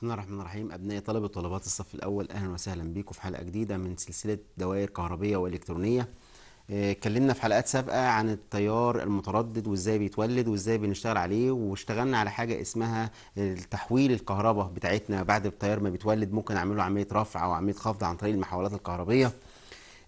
بسم الله الرحمن الرحيم أبناء طلبة وطلبات الصف الأول أهلا وسهلا بيكم في حلقة جديدة من سلسلة دوائر كهربية وإلكترونية آه، اتكلمنا في حلقات سابقة عن التيار المتردد وازاي بيتولد وازاي بنشتغل عليه واشتغلنا على حاجة اسمها تحويل الكهرباء بتاعتنا بعد التيار ما بيتولد ممكن أعمله عملية رفع أو عملية خفض عن طريق المحولات الكهربية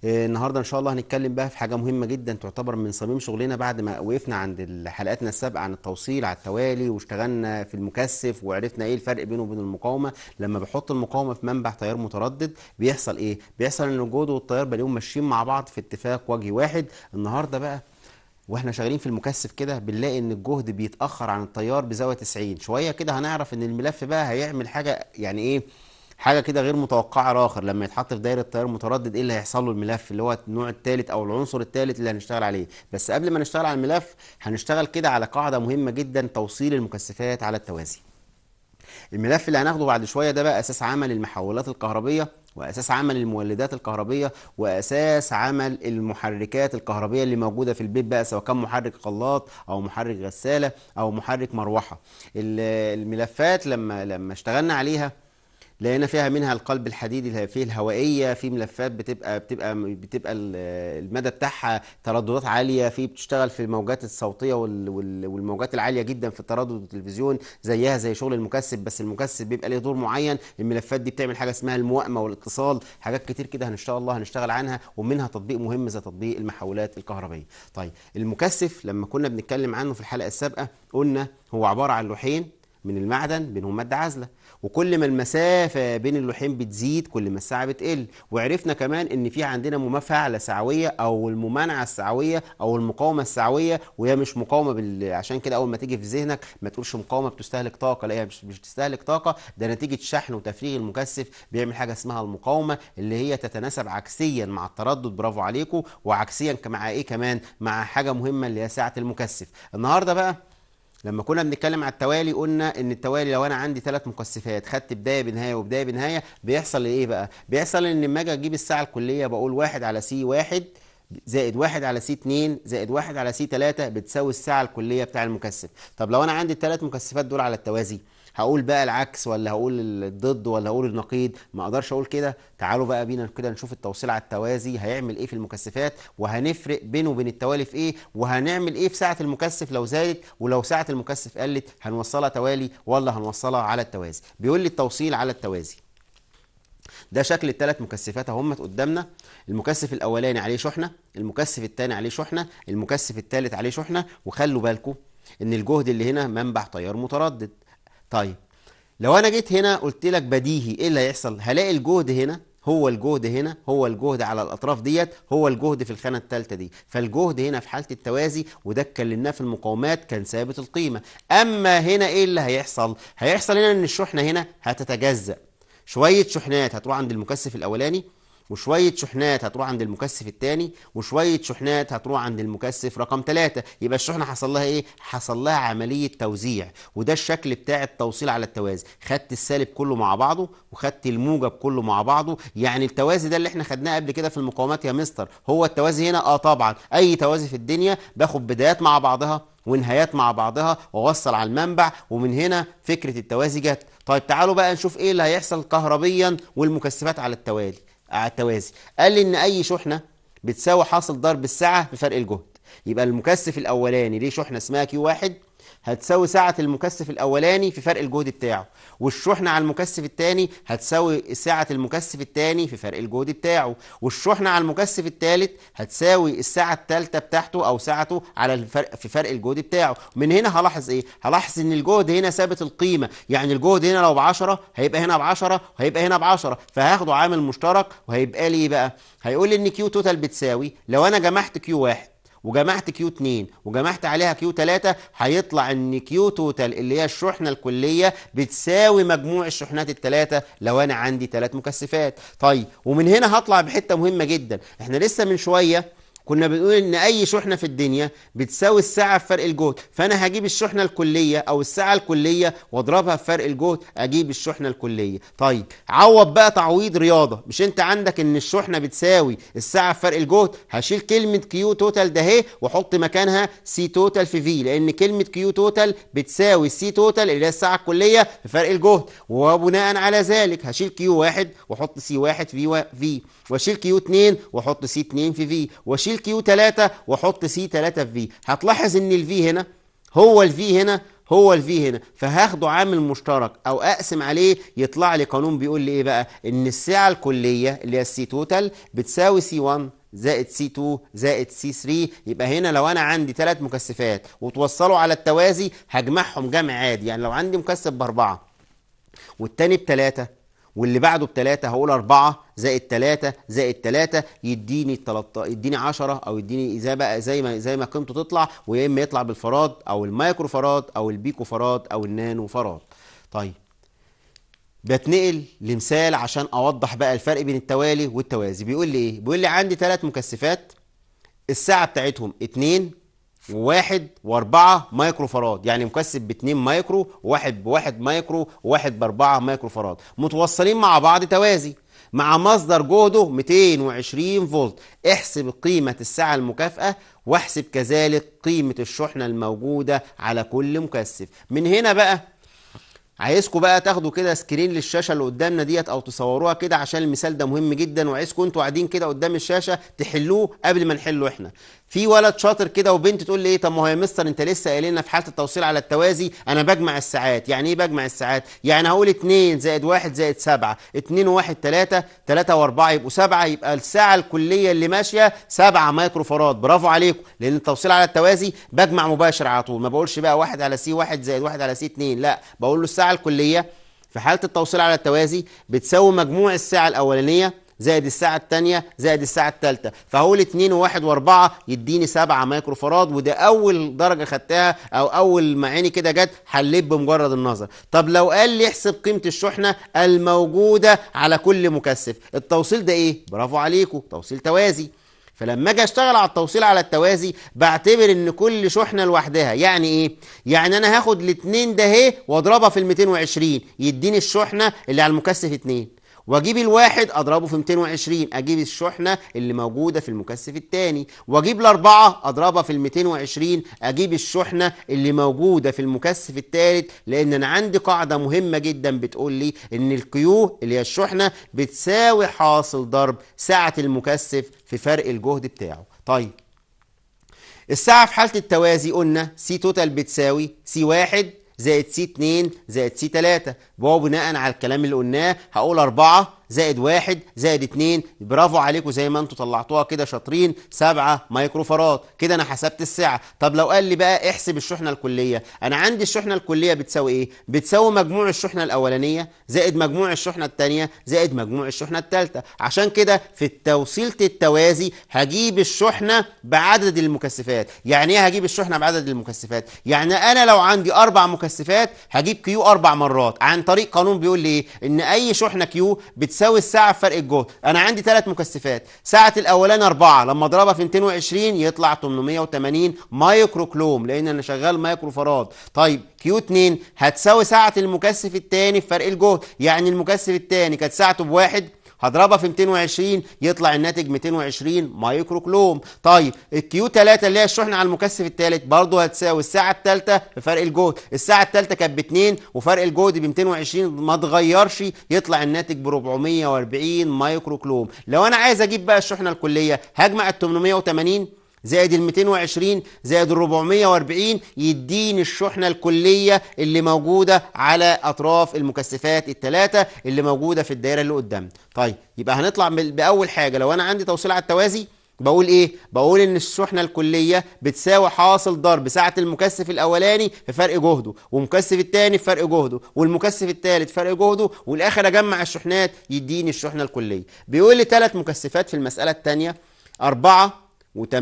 آه، النهارده ان شاء الله هنتكلم بقى في حاجه مهمه جدا تعتبر من صميم شغلنا بعد ما وقفنا عند حلقاتنا السابقه عن التوصيل على التوالي واشتغلنا في المكثف وعرفنا ايه الفرق بينه وبين المقاومه لما بحط المقاومه في منبع تيار متردد بيحصل ايه بيحصل ان الجهد والتيار بلاقيهم ماشيين مع بعض في اتفاق وجه واحد النهارده بقى واحنا شغالين في المكثف كده بنلاقي ان الجهد بيتاخر عن التيار بزاويه 90 شويه كده هنعرف ان الملف بقى هيعمل حاجه يعني ايه حاجه كده غير متوقعه لاخر لما يتحط في دايره التيار المتردد ايه اللي هيحصل له الملف اللي هو النوع الثالث او العنصر الثالث اللي هنشتغل عليه بس قبل ما نشتغل على الملف هنشتغل كده على قاعده مهمه جدا توصيل المكثفات على التوازي الملف اللي هناخده بعد شويه ده بقى اساس عمل المحولات الكهربيه واساس عمل المولدات الكهربيه واساس عمل المحركات الكهربيه اللي موجوده في البيت بقى سواء كان محرك خلاط او محرك غساله او محرك مروحه الملفات لما لما اشتغلنا عليها لقينا فيها منها القلب الحديدي اللي فيه الهوائيه في ملفات بتبقى بتبقى بتبقى المدى بتاعها ترددات عاليه في بتشتغل في الموجات الصوتيه والموجات العاليه جدا في التردد التلفزيون زيها زي شغل المكثف بس المكثف بيبقى ليه دور معين الملفات دي بتعمل حاجه اسمها الموائمه والاتصال حاجات كتير كده ان شاء الله هنشتغل عنها ومنها تطبيق مهم زي تطبيق المحولات الكهربائيه طيب المكثف لما كنا بنتكلم عنه في الحلقه السابقه قلنا هو عباره عن لوحين من المعدن بينهم ماده عازله وكل ما المسافة بين اللوحين بتزيد كل ما الساعة بتقل وعرفنا كمان ان في عندنا مفاعلة سعوية او الممانعة السعوية او المقاومة السعوية وهي مش مقاومة بال... عشان كده اول ما تيجي في ذهنك ما تقولش مقاومة بتستهلك طاقة لا هي مش بتستهلك طاقة ده نتيجة شحن وتفريغ المكثف بيعمل حاجة اسمها المقاومة اللي هي تتناسب عكسيا مع التردد برافو عليكم وعكسيا مع ايه كمان مع حاجة مهمة اللي هي ساعة المكثف النهاردة بقى لما كنا بنتكلم على التوالي قلنا ان التوالي لو انا عندي ثلاث مكثفات خدت بدايه بنهايه وبدايه بنهايه بيحصل ايه بقى بيحصل ان لما اجي اجيب الساعه الكليه بقول واحد على سي واحد زائد واحد على سي 2 زائد واحد على سي 3 بتساوي الساعة الكلية بتاع المكثف طب لو أنا عندي الثلاث مكثفات دول على التوازي هقول بقى العكس ولا هقول الضد ولا هقول النقيض ما اقدرش اقول كده تعالوا بقى بينا كده نشوف التوصيل على التوازي هيعمل ايه في المكثفات وهنفرق بينه وبين التوالي في ايه وهنعمل ايه في سعه المكثف لو زادت ولو سعه المكثف قلت هنوصلها توالي ولا هنوصلها على التوازي بيقول لي التوصيل على التوازي ده شكل الثلاث مكثفات اهمت قدامنا المكثف الاولاني عليه شحنه المكثف الثاني عليه شحنه المكثف الثالث عليه شحنه وخلوا بالكم ان الجهد اللي هنا منبع تيار متردد طيب لو انا جيت هنا قلت لك بديهي ايه اللي هيحصل هلاقي الجهد هنا هو الجهد هنا هو الجهد على الاطراف ديت هو الجهد في الخانه الثالثه دي فالجهد هنا في حاله التوازي وده اتكلمناه في المقاومات كان ثابت القيمه اما هنا ايه اللي هيحصل هيحصل هنا ان الشحنه هنا هتتجزأ شويه شحنات هتروح عند المكثف الاولاني وشوية شحنات هتروح عند المكثف الثاني وشوية شحنات هتروح عند المكثف رقم ثلاثة يبقى الشحنة حصل لها ايه؟ حصل لها عملية توزيع وده الشكل بتاع التوصيل على التوازي خدت السالب كله مع بعضه وخدت الموجب كله مع بعضه يعني التوازي ده اللي احنا خدناه قبل كده في المقاومات يا مستر هو التوازي هنا اه طبعا اي توازي في الدنيا باخد بدايات مع بعضها ونهايات مع بعضها ووصل على المنبع ومن هنا فكرة التوازي جت طيب تعالوا بقى نشوف ايه اللي هيحصل كهربيا والمكثفات على التوالي على التوازي قال ان اي شحنه بتساوي حاصل ضرب الساعه بفرق الجهد يبقى المكثف الاولاني ليه شحنه اسمها كيو واحد هتساوي سعة المكثف الأولاني في فرق الجهد بتاعه والشحنة على المكثف الثاني هتساوي سعة المكثف الثاني في فرق الجهد بتاعه والشحنة على المكثف الثالث هتساوي السعة الثالثة بتاعته أو سعته على الفرق في فرق الجهد بتاعه من هنا هلاحظ إيه؟ هلاحظ إن الجهد هنا ثابت القيمة يعني الجهد هنا لو 10 هيبقى هنا 10 وهيبقى هنا 10 فهاخده عامل مشترك وهيبقى لي بقى هيقول لي إن كيو توتال بتساوي لو أنا جمعت كيو واحد وجمعت كيو 2 وجمعت عليها كيو 3 هيطلع ان كيو توتال اللي هي الشحنه الكليه بتساوي مجموع الشحنات الثلاثه لو انا عندي ثلاث مكثفات طيب ومن هنا هطلع بحته مهمه جدا احنا لسه من شويه كنا بنقول ان اي شحنه في الدنيا بتساوي الساعه في فرق الجهد فانا هجيب الشحنه الكليه او الساعه الكليه واضربها في فرق الجهد اجيب الشحنه الكليه طيب عوض بقى تعويض رياضه مش انت عندك ان الشحنه بتساوي الساعه في فرق الجهد هشيل كلمه كيو توتال ده اهي واحط مكانها سي توتال في في لان كلمه كيو توتال بتساوي سي توتال اللي هي الساعه الكليه في فرق الجهد وبناء على ذلك هشيل كيو واحد واحط سي واحد في في واشيل كيو 2 واحط سي 2 في في واشيل كيو 3 واحط سي 3 في في هتلاحظ ان الفي هنا هو الفي هنا هو الفي هنا فهاخده عامل مشترك او اقسم عليه يطلع لي قانون بيقول لي ايه بقى ان السعه الكليه اللي هي السي توتال بتساوي سي 1 زائد سي 2 زائد سي 3 يبقى هنا لو انا عندي ثلاث مكثفات وتوصلوا على التوازي هجمعهم جمع عادي يعني لو عندي مكثف باربعه والتاني بثلاثه واللي بعده بتلاتة هقول أربعة زائد تلاتة زائد تلاتة يديني التلاتة يديني عشرة أو يديني زي بقى زي ما زي ما قيمته تطلع ويا إما يطلع بالفراد أو المايكرو فراد أو البيكو فراد أو النانو فراد. طيب بتنقل لمثال عشان أوضح بقى الفرق بين التوالي والتوازي بيقول لي إيه؟ بيقول لي عندي ثلاث مكثفات الساعة بتاعتهم اتنين واحد واربعة مايكرو فراد يعني مكثف باتنين مايكرو واحد بواحد مايكرو واحد باربعة مايكرو فراد متوصلين مع بعض توازي مع مصدر جهده 220 فولت احسب قيمة الساعة المكافئة واحسب كذلك قيمة الشحنة الموجودة على كل مكثف من هنا بقى عايزكم بقى تاخدوا كده سكرين للشاشه اللي قدامنا ديت او تصوروها كده عشان المثال ده مهم جدا وعايزكم انتوا قاعدين كده قدام الشاشه تحلوه قبل ما نحله احنا في ولد شاطر كده وبنت تقول لي ايه طب ما هو يا مستر انت لسه قايل لنا في حاله التوصيل على التوازي انا بجمع الساعات يعني ايه بجمع الساعات يعني هقول 2 زائد 1 زائد 7 2 و1 3 3 و4 يبقوا 7 يبقى الساعه الكليه اللي ماشيه 7 مايكرو فراد برافو عليكم لان التوصيل على التوازي بجمع مباشر على طول ما بقولش بقى 1 على سي 1 زائد 1 على سي 2 لا بقول له الساعه الكليه في حاله التوصيل على التوازي بتساوي مجموع الساعه الاولانيه زائد الساعة الثانية زائد الساعة الثالثة فهقول 2 و1 و4 يديني 7 مايكرو فراد وده أول درجة خدتها أو أول ما عيني كده جت حليت بمجرد النظر طب لو قال لي احسب قيمة الشحنة الموجودة على كل مكثف التوصيل ده إيه؟ برافو عليكم توصيل توازي فلما اجي اشتغل على التوصيل على التوازي بعتبر ان كل شحنه لوحدها يعني ايه يعني انا هاخد الاثنين ده اهي واضربها في ال 220 يديني الشحنه اللي على المكثف 2 واجيب الواحد اضربه في 220 اجيب الشحنه اللي موجوده في المكثف الثاني واجيب الاربعه اضربها في ال 220 اجيب الشحنه اللي موجوده في المكثف الثالث لان انا عندي قاعده مهمه جدا بتقول لي ان الكيو اللي هي الشحنه بتساوي حاصل ضرب سعه المكثف في فرق الجهد بتاعه طيب الساعه في حاله التوازي قلنا سي توتال بتساوي سي واحد زائد سي 2 زائد سي 3 بقوا بناء على الكلام اللي قلناه هقول 4 زائد واحد زائد اتنين برافو عليكم زي ما انتوا طلعتوها كده شاطرين سبعة فراد كده انا حسبت السعة طب لو قال لي بقى احسب الشحنة الكلية انا عندي الشحنة الكلية بتساوي ايه بتساوي مجموع الشحنة الاولانية زائد مجموع الشحنة التانية زائد مجموع الشحنة التالتة عشان كده في توصيلة التوازي هجيب الشحنة بعدد المكثفات يعني ايه هجيب الشحنة بعدد المكثفات يعني انا لو عندي اربع مكثفات هجيب كيو اربع مرات عن طريق قانون بيقول لي ايه ان اي شحنة كيو بتساوي تساوي الساعة في فرق الجهد أنا عندي ثلاث مكثفات ساعة الأولاني 4 لما أضربها في 220 يطلع 880 مايكرو كلوم لأن أنا شغال مايكرو فراد طيب كيو 2 هتساوي ساعة المكثف الثاني فرق الجهد يعني المكثف الثاني كانت ساعته بواحد هضربها في 220 يطلع الناتج 220 مايكرو كلوم طيب الكيو 3 اللي هي الشحنه على المكثف الثالث برضه هتساوي الساعه الثالثه بفرق الجهد الساعه الثالثه كانت ب 2 وفرق الجهد ب 220 ما اتغيرش يطلع الناتج ب 440 مايكرو كلوم لو انا عايز اجيب بقى الشحنه الكليه هجمع ال 880 زائد ال 220 زائد ال 440 يديني الشحنه الكليه اللي موجوده على اطراف المكثفات الثلاثه اللي موجوده في الدايره اللي قدام طيب يبقى هنطلع باول حاجه لو انا عندي توصيل على التوازي بقول ايه بقول ان الشحنه الكليه بتساوي حاصل ضرب سعه المكثف الاولاني في فرق جهده والمكثف الثاني في فرق جهده والمكثف الثالث فرق جهده والاخر اجمع الشحنات يديني الشحنه الكليه بيقول لي ثلاث مكثفات في المساله الثانيه أربعة و8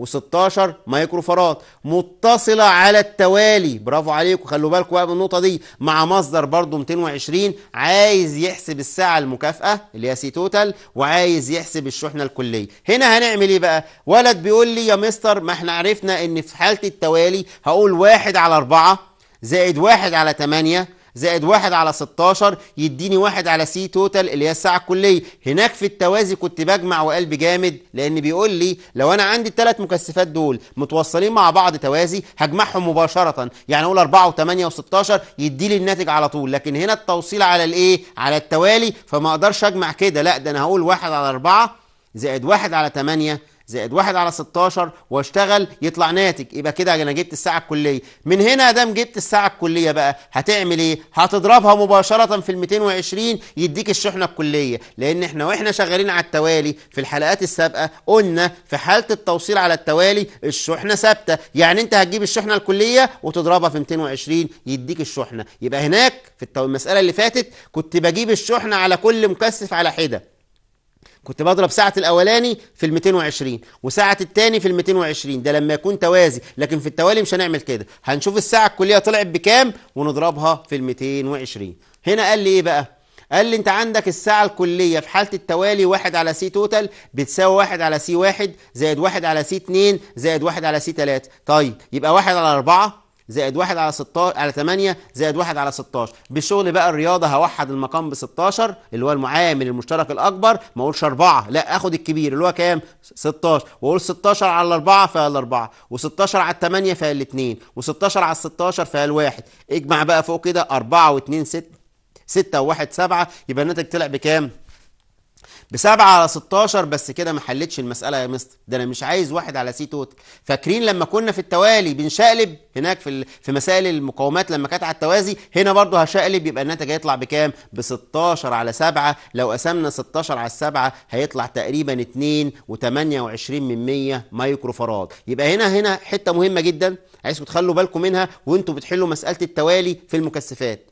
و16 مايكروفاراد متصله على التوالي برافو عليكم خلوا بالكم بقى من النقطه دي مع مصدر برضو 220 عايز يحسب الساعه المكافاه اللي هي سي توتال وعايز يحسب الشحنه الكليه هنا هنعمل ايه بقى ولد بيقول لي يا مستر ما احنا عرفنا ان في حاله التوالي هقول 1 على 4 زائد 1 على 8 زائد واحد على 16 يديني واحد على سي توتال اللي هي الساعة الكلية هناك في التوازي كنت بجمع وقلبي جامد لأن بيقول لي لو أنا عندي الثلاث مكثفات دول متوصلين مع بعض توازي هجمعهم مباشرة يعني أقول 4 و8 و16 يدي لي الناتج على طول لكن هنا التوصيل على الإيه؟ على التوالي فما أقدرش أجمع كده لا ده أنا هقول واحد على 4 زائد واحد على 8 زائد واحد على 16 واشتغل يطلع ناتج يبقى كده انا جبت الساعه الكليه من هنا دام جبت الساعه الكليه بقى هتعمل ايه هتضربها مباشره في ال 220 يديك الشحنه الكليه لان احنا واحنا شغالين على التوالي في الحلقات السابقه قلنا في حاله التوصيل على التوالي الشحنه ثابته يعني انت هتجيب الشحنه الكليه وتضربها في 220 يديك الشحنه يبقى هناك في المساله اللي فاتت كنت بجيب الشحنه على كل مكثف على حده كنت بضرب ساعة الأولاني في ال 220 وساعة الثاني في ال 220 ده لما يكون توازي لكن في التوالي مش هنعمل كده هنشوف الساعة الكلية طلعت بكام ونضربها في ال 220 هنا قال لي إيه بقى؟ قال لي انت عندك الساعة الكلية في حالة التوالي واحد على سي توتال بتساوي واحد على سي واحد زائد واحد على سي اتنين زائد واحد على سي تلاتة طيب يبقى واحد على اربعة زائد 1 على 16 على 8 زائد 1 على 16 بالشغل بقى الرياضه هوحد المقام ب 16 اللي هو المعامل المشترك الاكبر ما اقولش 4 لا اخد الكبير اللي هو كام 16 واقول 16 على 4 فال4 و16 على 8 فال2 و16 على 16 فال1 اجمع بقى فوق كده 4 و2 6 6 و1 7 يبقى الناتج طلع بكام بسبعة على 16 بس كده ما حلتش المسألة يا مستر ده أنا مش عايز واحد على سي توتال فاكرين لما كنا في التوالي بنشقلب هناك في في مسائل المقاومات لما كانت على التوازي هنا برضه هشقلب يبقى الناتج هيطلع بكام؟ ب 16 على 7 لو قسمنا 16 على 7 هيطلع تقريبا 2 و28 من 100 مايكرو فراد يبقى هنا هنا حتة مهمة جدا عايزكم تخلوا بالكم منها وانتوا بتحلوا مسألة التوالي في المكثفات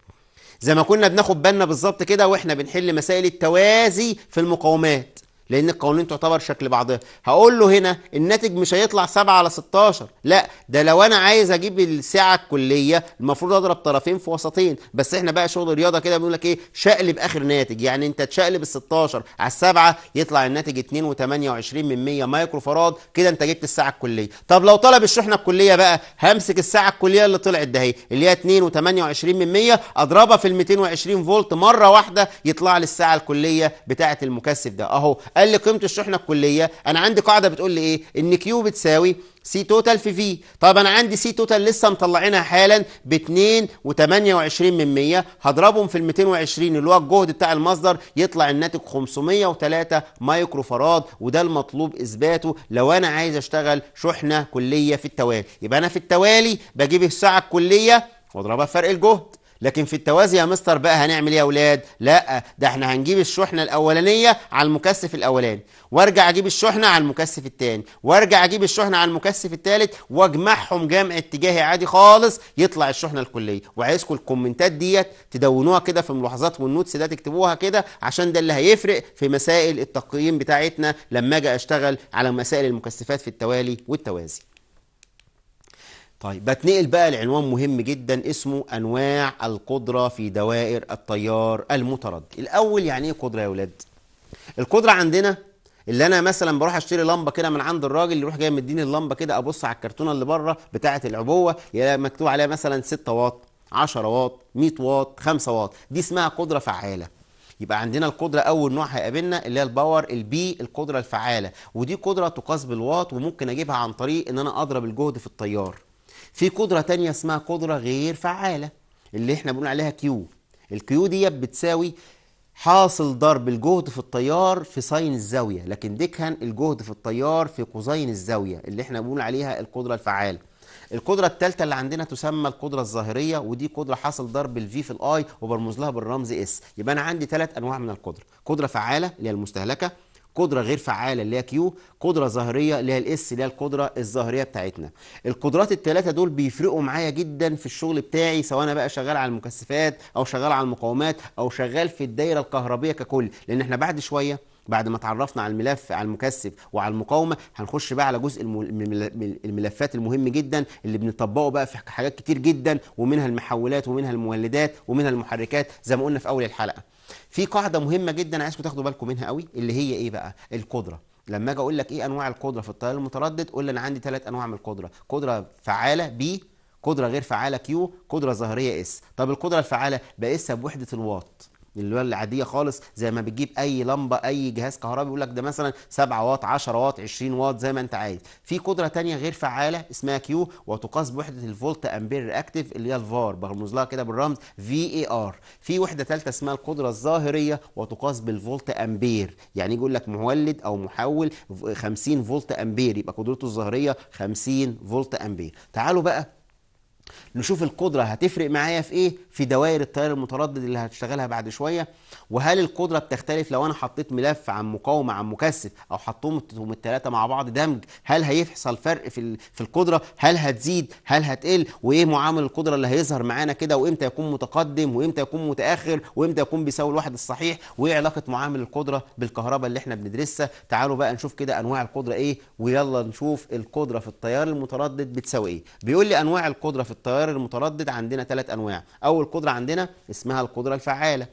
زي ما كنا بناخد بالنا بالظبط كده واحنا بنحل مسائل التوازي في المقاومات لان القوانين تعتبر شكل بعضها هقول له هنا الناتج مش هيطلع 7 على 16 لا ده لو انا عايز اجيب السعه الكليه المفروض اضرب طرفين في وسطين بس احنا بقى شغل الرياضه كده بيقول لك ايه شقلب اخر ناتج يعني انت تشقلب ال 16 على السبعه يطلع الناتج 2.28 من 100 مايكرو فراد كده انت جبت السعه الكليه طب لو طلب الشحنه الكليه بقى همسك السعه الكليه اللي طلعت ده هي اللي هي 2.28 من 100 اضربها في ال 220 فولت مره واحده يطلع لي الساعه الكليه بتاعه المكثف ده اهو قال لي قيمة الشحنة الكلية أنا عندي قاعدة بتقول لي إيه إن كيو بتساوي سي توتال في في طب أنا عندي سي توتال لسه مطلعينها حالا ب 2.28 من 100 هضربهم في ال 220 اللي هو الجهد بتاع المصدر يطلع الناتج 503 مايكرو فراد وده المطلوب إثباته لو أنا عايز أشتغل شحنة كلية في التوالي يبقى أنا في التوالي بجيب الساعة الكلية واضربها في فرق الجهد لكن في التوازي يا مستر بقى هنعمل ايه يا اولاد لا ده احنا هنجيب الشحنه الاولانيه على المكثف الاولاني وارجع اجيب الشحنه على المكثف الثاني وارجع اجيب الشحنه على المكثف الثالث واجمعهم جمع اتجاهي عادي خالص يطلع الشحنه الكليه وعايزكم الكومنتات ديت تدونوها كده في ملاحظات والنوتس ده تكتبوها كده عشان ده اللي هيفرق في مسائل التقييم بتاعتنا لما اجي اشتغل على مسائل المكثفات في التوالي والتوازي طيب بتنقل بقى لعنوان مهم جدا اسمه انواع القدره في دوائر التيار المتردد الاول يعني ايه قدره يا اولاد القدره عندنا اللي انا مثلا بروح اشتري لمبه كده من عند الراجل يروح جاي مديني اللمبه كده ابص على الكرتونه اللي بره بتاعه العبوه يا مكتوب عليها مثلا 6 واط 10 واط 100 واط 5 واط دي اسمها قدره فعاله يبقى عندنا القدره اول نوع هيقابلنا اللي هي الباور البي القدره الفعاله ودي قدره تقاس بالواط وممكن اجيبها عن طريق ان انا اضرب الجهد في التيار في قدرة تانية اسمها قدرة غير فعالة اللي احنا بنقول عليها كيو الكيو دي بتساوي حاصل ضرب الجهد في التيار في ساين الزاوية لكن كان الجهد في التيار في قوسين الزاوية اللي احنا بنقول عليها القدرة الفعالة القدرة الثالثة اللي عندنا تسمى القدرة الظاهرية ودي قدرة حاصل ضرب الفي في الاي وبرمز لها بالرمز اس يبقى انا عندي ثلاث انواع من القدرة قدرة فعالة اللي هي المستهلكة قدره غير فعاله اللي هي كيو قدره ظاهريه اللي هي الاس اللي هي القدره الظاهريه بتاعتنا القدرات الثلاثه دول بيفرقوا معايا جدا في الشغل بتاعي سواء انا بقى شغال على المكثفات او شغال على المقاومات او شغال في الدايره الكهربيه ككل لان احنا بعد شويه بعد ما اتعرفنا على الملف على المكثف وعلى المقاومه هنخش بقى على جزء الملفات المهم جدا اللي بنطبقه بقى في حاجات كتير جدا ومنها المحولات ومنها المولدات ومنها المحركات زي ما قلنا في اول الحلقه في قاعده مهمه جدا عايزكم تاخدوا بالكم منها قوي اللي هي ايه بقى القدره لما اجي اقول لك ايه انواع القدره في التيار المتردد قول لي انا عندي ثلاث انواع من القدره قدره فعاله بي قدره غير فعاله كيو قدره ظاهريه اس طب القدره الفعاله بقيسها بوحده الواط اللي هو العاديه خالص زي ما بتجيب اي لمبه اي جهاز كهربائي يقول لك ده مثلا 7 واط 10 واط 20 واط زي ما انت عايز في قدره ثانيه غير فعاله اسمها كيو وتقاس بوحده الفولت امبير رياكتيف اللي هي الفار برمز لها كده بالرمز في اي ار في وحده ثالثه اسمها القدره الظاهريه وتقاس بالفولت امبير يعني يقول لك مولد او محول 50 فولت امبير يبقى قدرته الظاهريه 50 فولت امبير تعالوا بقى نشوف القدرة هتفرق معايا في ايه في دوائر التيار المتردد اللي هتشتغلها بعد شوية وهل القدرة بتختلف لو انا حطيت ملف عن مقاومة عن مكثف او حطهم الثلاثة مع بعض دمج هل هيحصل فرق في في القدرة هل هتزيد هل هتقل وايه معامل القدرة اللي هيظهر معانا كده وامتى يكون متقدم وامتى يكون متأخر وامتى يكون بيساوي الواحد الصحيح وايه علاقة معامل القدرة بالكهرباء اللي احنا بندرسها تعالوا بقى نشوف كده انواع القدرة ايه ويلا نشوف القدرة في التيار المتردد بتساوي ايه بيقول لي انواع القدرة في التيار المتردد عندنا ثلاث انواع اول قدره عندنا اسمها القدره الفعاله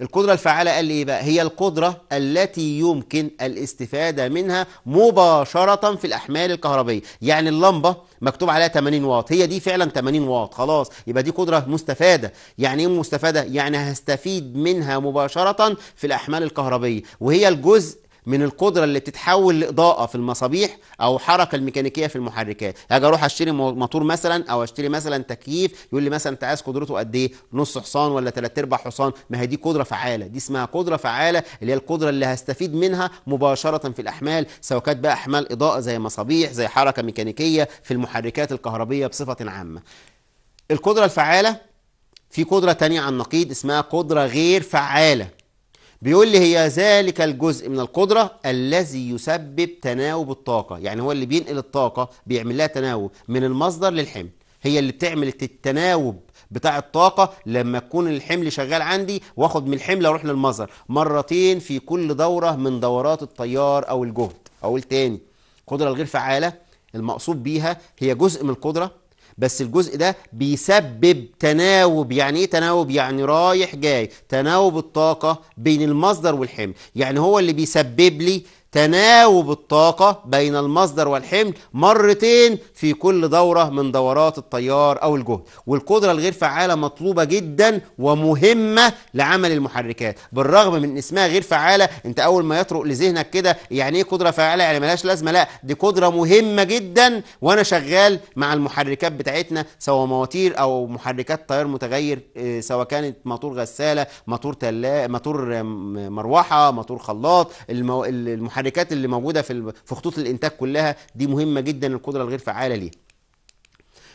القدرة الفعالة قال لي إيه بقى؟ هي القدرة التي يمكن الاستفادة منها مباشرة في الأحمال الكهربية، يعني اللمبة مكتوب عليها 80 واط، هي دي فعلا 80 واط، خلاص يبقى دي قدرة مستفادة، يعني إيه مستفادة؟ يعني هستفيد منها مباشرة في الأحمال الكهربية، وهي الجزء من القدره اللي بتتحول لاضاءه في المصابيح او حركه الميكانيكيه في المحركات اجي اروح اشتري موتور مثلا او اشتري مثلا تكييف يقول لي مثلا انت عايز قدرته قد ايه نص حصان ولا ثلاث ارباع حصان ما هي دي قدره فعاله دي اسمها قدره فعاله اللي هي القدره اللي هستفيد منها مباشره في الاحمال سواء كانت بقى احمال اضاءه زي مصابيح زي حركه ميكانيكيه في المحركات الكهربيه بصفه عامه القدره الفعاله في قدرة تانية على النقيض اسمها قدرة غير فعالة بيقول لي هي ذلك الجزء من القدرة الذي يسبب تناوب الطاقة يعني هو اللي بينقل الطاقة بيعمل لها تناوب من المصدر للحمل هي اللي بتعمل التناوب بتاع الطاقة لما تكون الحمل شغال عندي واخد من الحمل اروح للمصدر مرتين في كل دورة من دورات التيار او الجهد اقول تاني القدرة الغير فعالة المقصود بيها هي جزء من القدرة بس الجزء ده بيسبب تناوب يعني ايه تناوب يعني رايح جاي تناوب الطاقه بين المصدر والحمل يعني هو اللي بيسبب لي تناوب الطاقة بين المصدر والحمل مرتين في كل دورة من دورات التيار أو الجهد والقدرة الغير فعالة مطلوبة جدا ومهمة لعمل المحركات بالرغم من اسمها غير فعالة انت أول ما يطرق لذهنك كده يعني ايه قدرة فعالة يعني ملاش لازمة لا دي قدرة مهمة جدا وأنا شغال مع المحركات بتاعتنا سواء مواتير أو محركات تيار متغير آه، سواء كانت موتور غسالة موتور تلا موتور مروحة موتور خلاط المو... المحركات المحركات اللي موجوده في في خطوط الانتاج كلها دي مهمه جدا القدره الغير فعاله ليها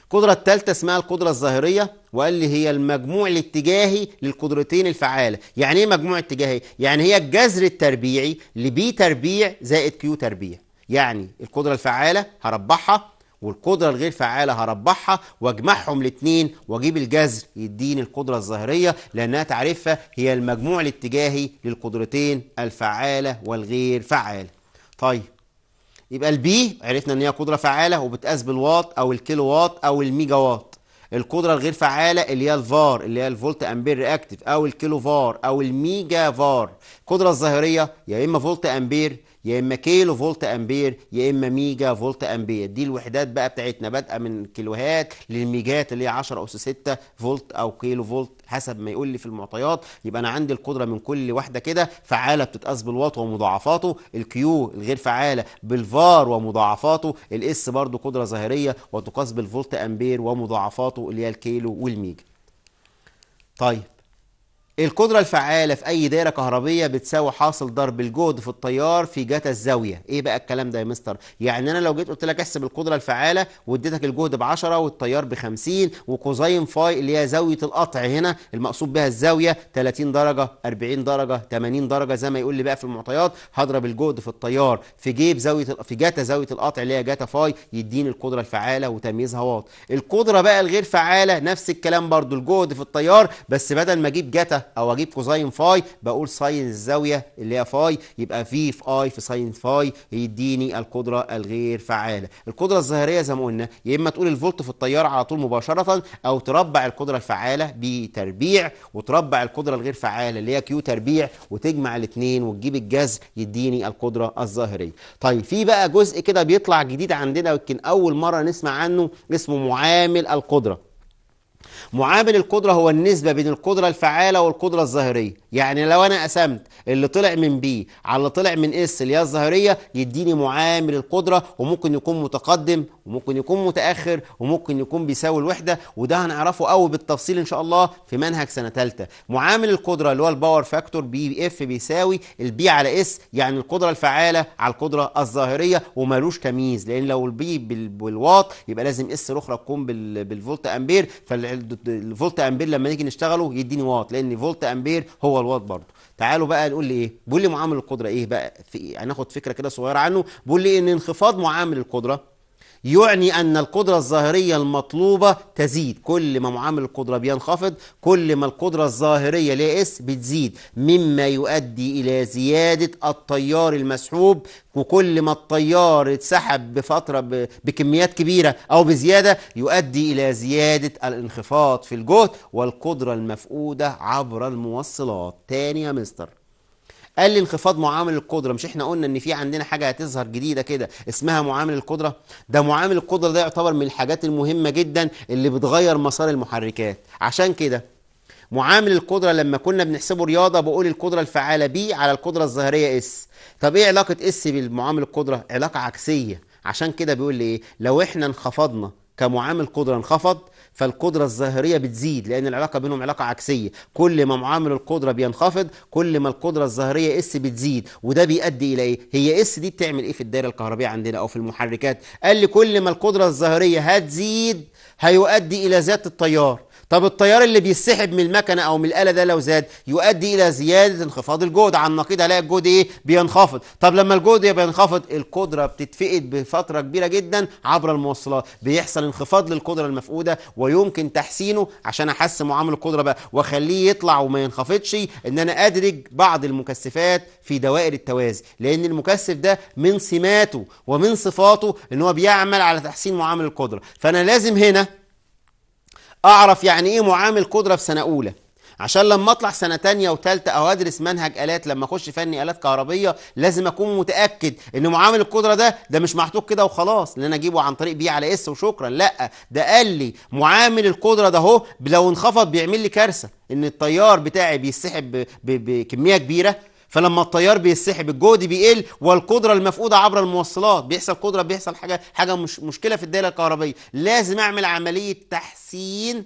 القدرة الثالثة اسمها القدرة الظاهرية وقال لي هي المجموع الاتجاهي للقدرتين الفعالة يعني ايه مجموع اتجاهي؟ يعني هي الجذر التربيعي لبي تربيع زائد كيو تربيع يعني القدرة الفعالة هربحها والقدرة الغير فعالة هربحها واجمعهم الاثنين واجيب الجذر يديني القدرة الظاهرية لأنها تعرفها هي المجموع الاتجاهي للقدرتين الفعالة والغير فعالة طيب يبقى البي عرفنا ان هي قدرة فعالة وبتقاس بالواط او الكيلو واط او الميجا واط القدرة الغير فعالة اللي هي الفار اللي هي الفولت امبير رياكتيف او الكيلو فار او الميجا فار القدرة الظاهرية يا اما فولت امبير يا اما كيلو فولت امبير يا اما ميجا فولت امبير دي الوحدات بقى بتاعتنا بادئه من الكيلوهات للميجات اللي هي 10 اس 6 فولت او كيلو فولت حسب ما يقول لي في المعطيات يبقى انا عندي القدره من كل واحده كده فعاله بتتقاس بالوات ومضاعفاته الكيو الغير فعاله بالفار ومضاعفاته الاس برضو قدره ظاهريه وتقاس بالفولت امبير ومضاعفاته اللي هي الكيلو والميجا طيب القدرة الفعالة في أي دايرة كهربية بتساوي حاصل ضرب الجهد في التيار في جتا الزاوية، إيه بقى الكلام ده يا مستر؟ يعني أنا لو جيت قلت لك احسب القدرة الفعالة واديتك الجهد ب 10 والتيار ب 50 وكوزين فاي اللي هي زاوية القطع هنا المقصود بها الزاوية 30 درجة 40 درجة 80 درجة زي ما يقول لي بقى في المعطيات هضرب الجهد في التيار في جيب زاوية في جتا زاوية القطع اللي هي جتا فاي يديني القدرة الفعالة وتمييزها واط. القدرة بقى الغير فعالة نفس الكلام برضو الجهد في التيار بس بدل ما أجيب جتا او اجيب كوساين فاي بقول ساين الزاويه اللي هي فاي يبقى في في اي في ساين فاي يديني القدره الغير فعاله القدره الظاهريه زي ما قلنا يا اما تقول الفولت في التيار على طول مباشره او تربع القدره الفعاله بتربيع وتربع القدره الغير فعاله اللي هي كيو تربيع وتجمع الاثنين وتجيب الجذر يديني القدره الظاهريه طيب في بقى جزء كده بيطلع جديد عندنا يمكن اول مره نسمع عنه اسمه معامل القدره معامل القدرة هو النسبة بين القدرة الفعالة والقدرة الظاهرية يعني لو أنا قسمت اللي طلع من بي على اللي طلع من اس اللي هي الظاهرية يديني معامل القدرة وممكن يكون متقدم وممكن يكون متأخر وممكن يكون بيساوي الوحدة وده هنعرفه قوي بالتفصيل إن شاء الله في منهج سنة ثالثه معامل القدرة اللي هو الباور فاكتور بي اف بيساوي البي على اس يعني القدرة الفعالة على القدرة الظاهرية ومالوش تمييز لأن لو البي بالواط يبقى لازم اس الأخرى تكون بالفولت أمبير فال الفولت امبير لما نيجي نشتغله يديني واط لان فولت امبير هو الواط برضه تعالوا بقى نقول لي ايه بيقول لي معامل القدره ايه بقى إيه؟ هناخد فكره كده صغيره عنه بيقول لي ان انخفاض معامل القدره يعني أن القدرة الظاهرية المطلوبة تزيد كل ما معامل القدرة بينخفض كل ما القدرة الظاهرية اللي اس بتزيد مما يؤدي إلى زيادة التيار المسحوب وكل ما التيار اتسحب بفترة بكميات كبيرة أو بزيادة يؤدي إلى زيادة الانخفاض في الجهد والقدرة المفقودة عبر الموصلات تاني يا مستر قال لي انخفاض معامل القدره مش احنا قلنا ان في عندنا حاجه هتظهر جديده كده اسمها معامل القدره ده معامل القدره ده يعتبر من الحاجات المهمه جدا اللي بتغير مسار المحركات عشان كده معامل القدره لما كنا بنحسبه رياضه بقول القدره الفعاله بي على القدره الظاهريه اس طب ايه علاقه اس بالمعامل القدره علاقه عكسيه عشان كده بيقول لي ايه لو احنا انخفضنا كمعامل قدره انخفض فالقدرة الظاهرية بتزيد لأن العلاقة بينهم علاقة عكسية كل ما معامل القدرة بينخفض كل ما القدرة الظاهرية اس بتزيد وده بيؤدي إلى إيه؟ هي اس دي بتعمل إيه في الدائرة الكهربية عندنا أو في المحركات؟ قال لي كل ما القدرة الظاهرية هتزيد هيؤدي إلى زيادة التيار طب التيار اللي بيسحب من المكنه او من الاله ده لو زاد يؤدي الى زياده انخفاض الجهد على النقيض هلاقي الجهد ايه بينخفض طب لما الجهد بينخفض القدره بتتفقد بفتره كبيره جدا عبر الموصلات بيحصل انخفاض للقدره المفقوده ويمكن تحسينه عشان احسن معامل القدره بقى واخليه يطلع وما ينخفضش ان انا ادرج بعض المكثفات في دوائر التوازي لان المكثف ده من سماته ومن صفاته ان هو بيعمل على تحسين معامل القدره فانا لازم هنا اعرف يعني ايه معامل قدره في سنه اولى عشان لما اطلع سنه تانية وثالثه او ادرس منهج الات لما اخش فني الات كهربيه لازم اكون متاكد ان معامل القدره ده ده مش محطوط كده وخلاص ان انا اجيبه عن طريق بي على اس وشكرا لا ده قال لي معامل القدره ده اهو لو انخفض بيعمل لي كارثه ان التيار بتاعي بيسحب بكميه كبيره فلما التيار بيسحب الجهد بيقل والقدره المفقوده عبر الموصلات بيحصل قدره بيحصل حاجه حاجه مش مشكله في الدائره الكهربائيه لازم اعمل عمليه تحسين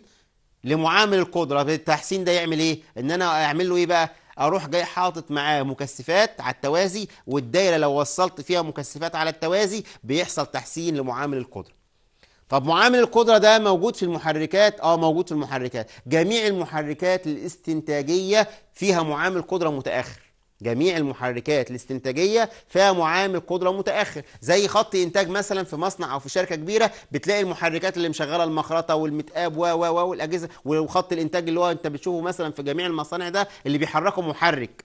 لمعامل القدره التحسين ده يعمل ايه ان انا اعمل له ايه بقى اروح جاي حاطط معاه مكثفات على التوازي والدايره لو وصلت فيها مكثفات على التوازي بيحصل تحسين لمعامل القدره طب معامل القدرة ده موجود في المحركات؟ اه موجود في المحركات، جميع المحركات الاستنتاجية فيها معامل قدرة متأخر. جميع المحركات الاستنتاجيه فيها معامل قدره متاخر زي خط انتاج مثلا في مصنع او في شركه كبيره بتلاقي المحركات اللي مشغله المخرطه والمتقاب و و والاجهزه وخط الانتاج اللي هو انت بتشوفه مثلا في جميع المصانع ده اللي بيحركه محرك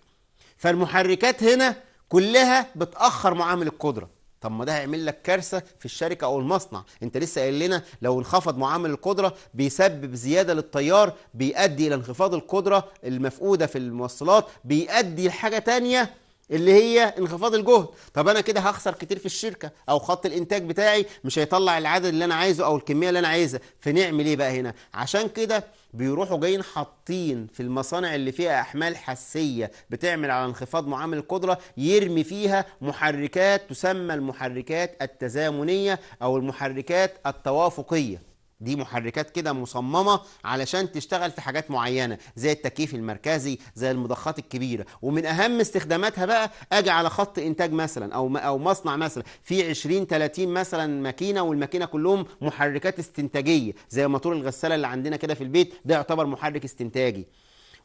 فالمحركات هنا كلها بتاخر معامل القدره طب ما ده هيعمل لك كارثه في الشركه او المصنع انت لسه قايل لنا لو انخفض معامل القدره بيسبب زياده للتيار بيؤدي الى انخفاض القدره المفقوده في الموصلات بيؤدي لحاجه تانية اللي هي انخفاض الجهد طب انا كده هخسر كتير في الشركه او خط الانتاج بتاعي مش هيطلع العدد اللي انا عايزه او الكميه اللي انا عايزها فنعمل ايه بقى هنا عشان كده بيروحوا جايين حاطين في المصانع اللي فيها احمال حسيه بتعمل على انخفاض معامل القدره يرمي فيها محركات تسمى المحركات التزامنيه او المحركات التوافقيه دي محركات كده مصممة علشان تشتغل في حاجات معينة زي التكييف المركزي زي المضخات الكبيرة ومن أهم استخداماتها بقى أجي على خط إنتاج مثلا أو أو مصنع مثلا في 20 30 مثلا ماكينة والماكينة كلهم محركات استنتاجية زي موتور الغسالة اللي عندنا كده في البيت ده يعتبر محرك استنتاجي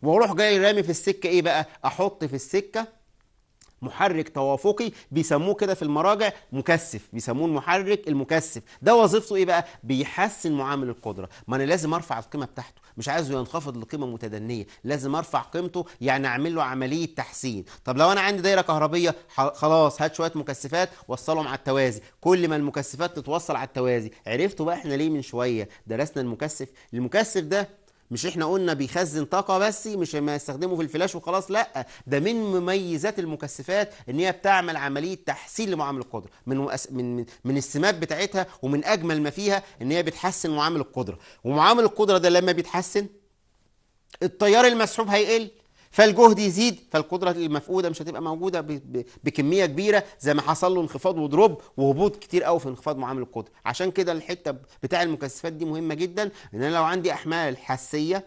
واروح جاي رامي في السكة إيه بقى أحط في السكة محرك توافقي بيسموه كده في المراجع مكثف بيسموه المحرك المكثف ده وظيفته ايه بقى بيحسن معامل القدره ما انا لازم ارفع القيمه بتاعته مش عايزه ينخفض لقيمه متدنيه لازم ارفع قيمته يعني اعمل له عمليه تحسين طب لو انا عندي دايره كهربيه خلاص هات شويه مكثفات وصلهم على التوازي كل ما المكثفات تتوصل على التوازي عرفتوا بقى احنا ليه من شويه درسنا المكثف المكثف ده مش احنا قلنا بيخزن طاقة بس مش ما يستخدمه في الفلاش وخلاص لا ده من مميزات المكثفات ان هي بتعمل عملية تحسين لمعامل القدرة من مؤس... من من, من السمات بتاعتها ومن اجمل ما فيها ان هي بتحسن معامل القدرة ومعامل القدرة ده لما بيتحسن التيار المسحوب هيقل فالجهد يزيد فالقدرة المفقودة مش هتبقى موجودة بكمية كبيرة زي ما حصل له انخفاض وضرب وهبوط كتير قوي في انخفاض معامل القدرة عشان كده الحتة بتاع المكثفات دي مهمة جدا ان انا لو عندي احمال حسية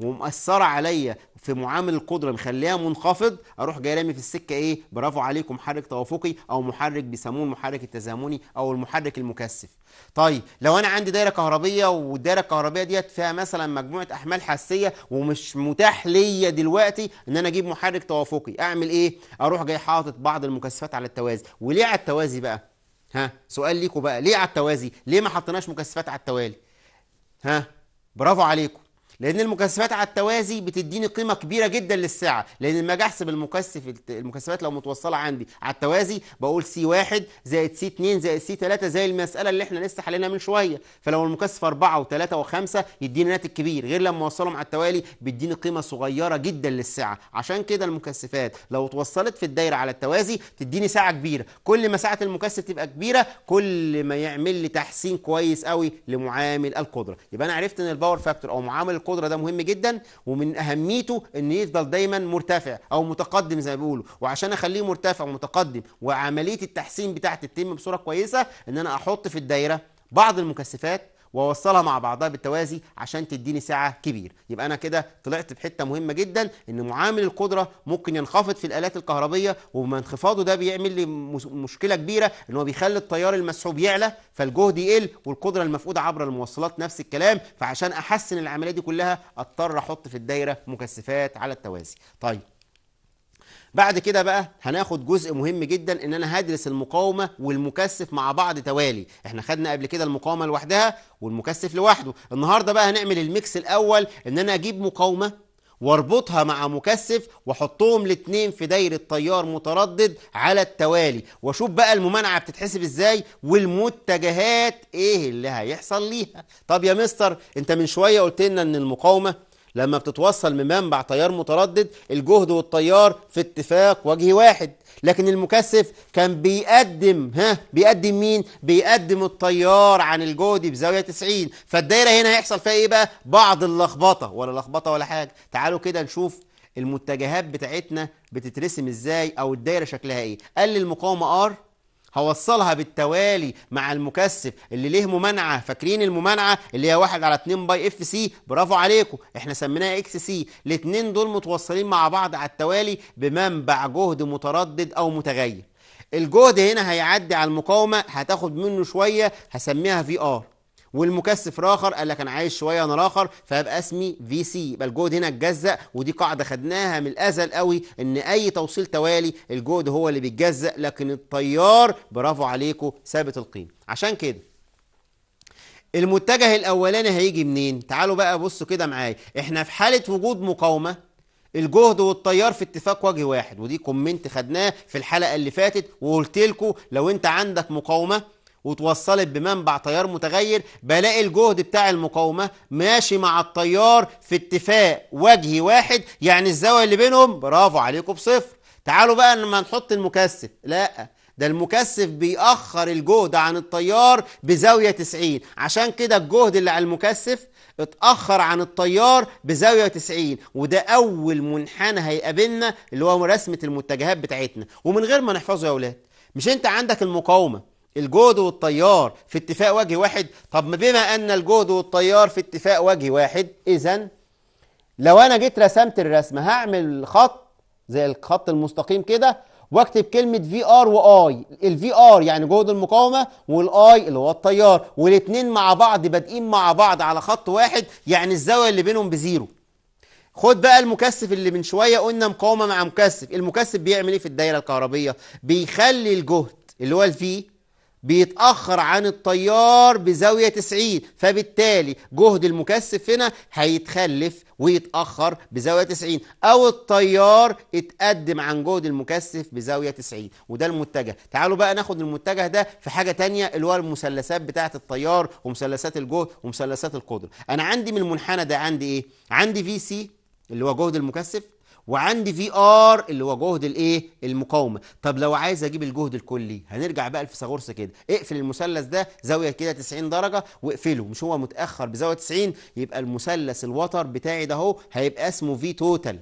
ومؤثرة عليا في معامل القدره مخليها منخفض اروح جاي رامي في السكه ايه برافو عليكم محرك توافقي او محرك بيسموه المحرك التزامني او المحرك المكثف طيب لو انا عندي دايره كهربيه والدايره الكهربيه ديت فيها مثلا مجموعه احمال حساسيه ومش متاح ليا دلوقتي ان انا اجيب محرك توافقي اعمل ايه اروح جاي حاطط بعض المكثفات على التوازي وليه على التوازي بقى ها سؤال ليكم بقى ليه على التوازي ليه ما حطيناش مكثفات على التوالي ها برافو عليكم لان المكثفات على التوازي بتديني قيمه كبيره جدا للسعه لان لما اجي احسب المكثف المكثفات لو متوصله عندي على التوازي بقول سي 1 زائد سي 2 زائد سي 3 زي المساله اللي احنا لسه حليناها من شويه فلو المكثف 4 و3 و5 يديني ناتج كبير غير لما اوصلهم على التوالي بيديني قيمه صغيره جدا للسعه عشان كده المكثفات لو اتوصلت في الدايره على التوازي تديني سعه كبيره كل ما سعه المكثف تبقى كبيره كل ما يعمل لي تحسين كويس قوي لمعامل القدره يبقى انا عرفت ان الباور فاكتور او معامل القدره ده مهم جدا ومن اهميته ان يفضل دايما مرتفع او متقدم زي ما بيقولوا وعشان اخليه مرتفع ومتقدم وعمليه التحسين بتاعتي تتم بصوره كويسه ان انا احط في الدايره بعض المكثفات واوصلها مع بعضها بالتوازي عشان تديني سعه كبير يبقى انا كده طلعت بحته مهمه جدا ان معامل القدره ممكن ينخفض في الالات الكهربيه وما انخفاضه ده بيعمل لي مشكله كبيره ان هو بيخلي التيار المسحوب يعلى فالجهد يقل والقدره المفقوده عبر الموصلات نفس الكلام فعشان احسن العمليه دي كلها اضطر احط في الدايره مكثفات على التوازي طيب بعد كده بقى هناخد جزء مهم جدا ان انا هدرس المقاومه والمكثف مع بعض توالي احنا خدنا قبل كده المقاومه لوحدها والمكثف لوحده النهارده بقى هنعمل الميكس الاول ان انا اجيب مقاومه واربطها مع مكثف واحطهم الاثنين في دايره تيار متردد على التوالي واشوف بقى الممانعه بتتحسب ازاي والمتجهات ايه اللي هيحصل ليها طب يا مستر انت من شويه قلت لنا ان المقاومه لما بتتوصل من منبع تيار متردد الجهد والتيار في اتفاق وجه واحد لكن المكثف كان بيقدم ها بيقدم مين بيقدم التيار عن الجهد بزاويه 90 فالدايره هنا هيحصل فيها ايه بقى بعض اللخبطه ولا لخبطه ولا حاجه تعالوا كده نشوف المتجهات بتاعتنا بتترسم ازاي او الدايره شكلها ايه قال لي المقاومه ار هوصلها بالتوالي مع المكثف اللي ليه ممانعه فاكرين الممانعه اللي هي 1 على 2 باي اف سي برافو عليكم احنا سميناها اكس سي الاثنين دول متوصلين مع بعض على التوالي بمنبع جهد متردد او متغير الجهد هنا هيعدي على المقاومه هتاخد منه شويه هسميها في ار والمكثف راخر قال لك انا عايز شويه انا راخر فهبقى اسمي في سي يبقى الجهد هنا اتجزأ ودي قاعده خدناها من الازل قوي ان اي توصيل توالي الجهد هو اللي بيتجزأ لكن التيار برافو عليكم ثابت القيمه عشان كده المتجه الاولاني هيجي منين تعالوا بقى بصوا كده معايا احنا في حاله وجود مقاومه الجهد والتيار في اتفاق وجه واحد ودي كومنت خدناه في الحلقه اللي فاتت وقلت لكم لو انت عندك مقاومه وتوصلت بمنبع تيار متغير بلاقي الجهد بتاع المقاومة ماشي مع التيار في اتفاق وجهي واحد يعني الزاوية اللي بينهم برافو عليكم بصفر تعالوا بقى لما نحط المكثف لا ده المكثف بيأخر الجهد عن التيار بزاوية 90 عشان كده الجهد اللي على المكثف اتأخر عن التيار بزاوية 90 وده أول منحنى هيقابلنا اللي هو رسمة المتجهات بتاعتنا ومن غير ما نحفظه يا أولاد مش أنت عندك المقاومة الجهد والطيار في اتفاق وجه واحد طب بما أن الجهد والطيار في اتفاق وجه واحد إذا لو أنا جيت رسمت الرسمة هعمل خط زي الخط المستقيم كده واكتب كلمة في ار واي الفي ار يعني جهد المقاومة والاي اللي هو الطيار والاتنين مع بعض بادئين مع بعض على خط واحد يعني الزاوية اللي بينهم بزيرو خد بقى المكثف اللي من شوية قلنا مقاومة مع مكثف المكثف بيعمل ايه في الدايرة الكهربية بيخلي الجهد اللي هو الفي بيتأخر عن التيار بزاوية 90 فبالتالي جهد المكثف هنا هيتخلف ويتأخر بزاوية 90 أو التيار اتقدم عن جهد المكثف بزاوية 90 وده المتجه تعالوا بقى ناخد المتجه ده في حاجة تانية اللي هو المثلثات بتاعة التيار ومثلثات الجهد ومثلثات القدرة أنا عندي من المنحنى ده عندي إيه؟ عندي في سي اللي هو جهد المكثف وعندي في ار اللي هو جهد الايه المقاومه طب لو عايز اجيب الجهد الكلي هنرجع بقى لفيثاغورس كده اقفل المثلث ده زاويه كده 90 درجه واقفله مش هو متاخر بزاويه 90 يبقى المثلث الوتر بتاعي ده اهو هيبقى اسمه في توتال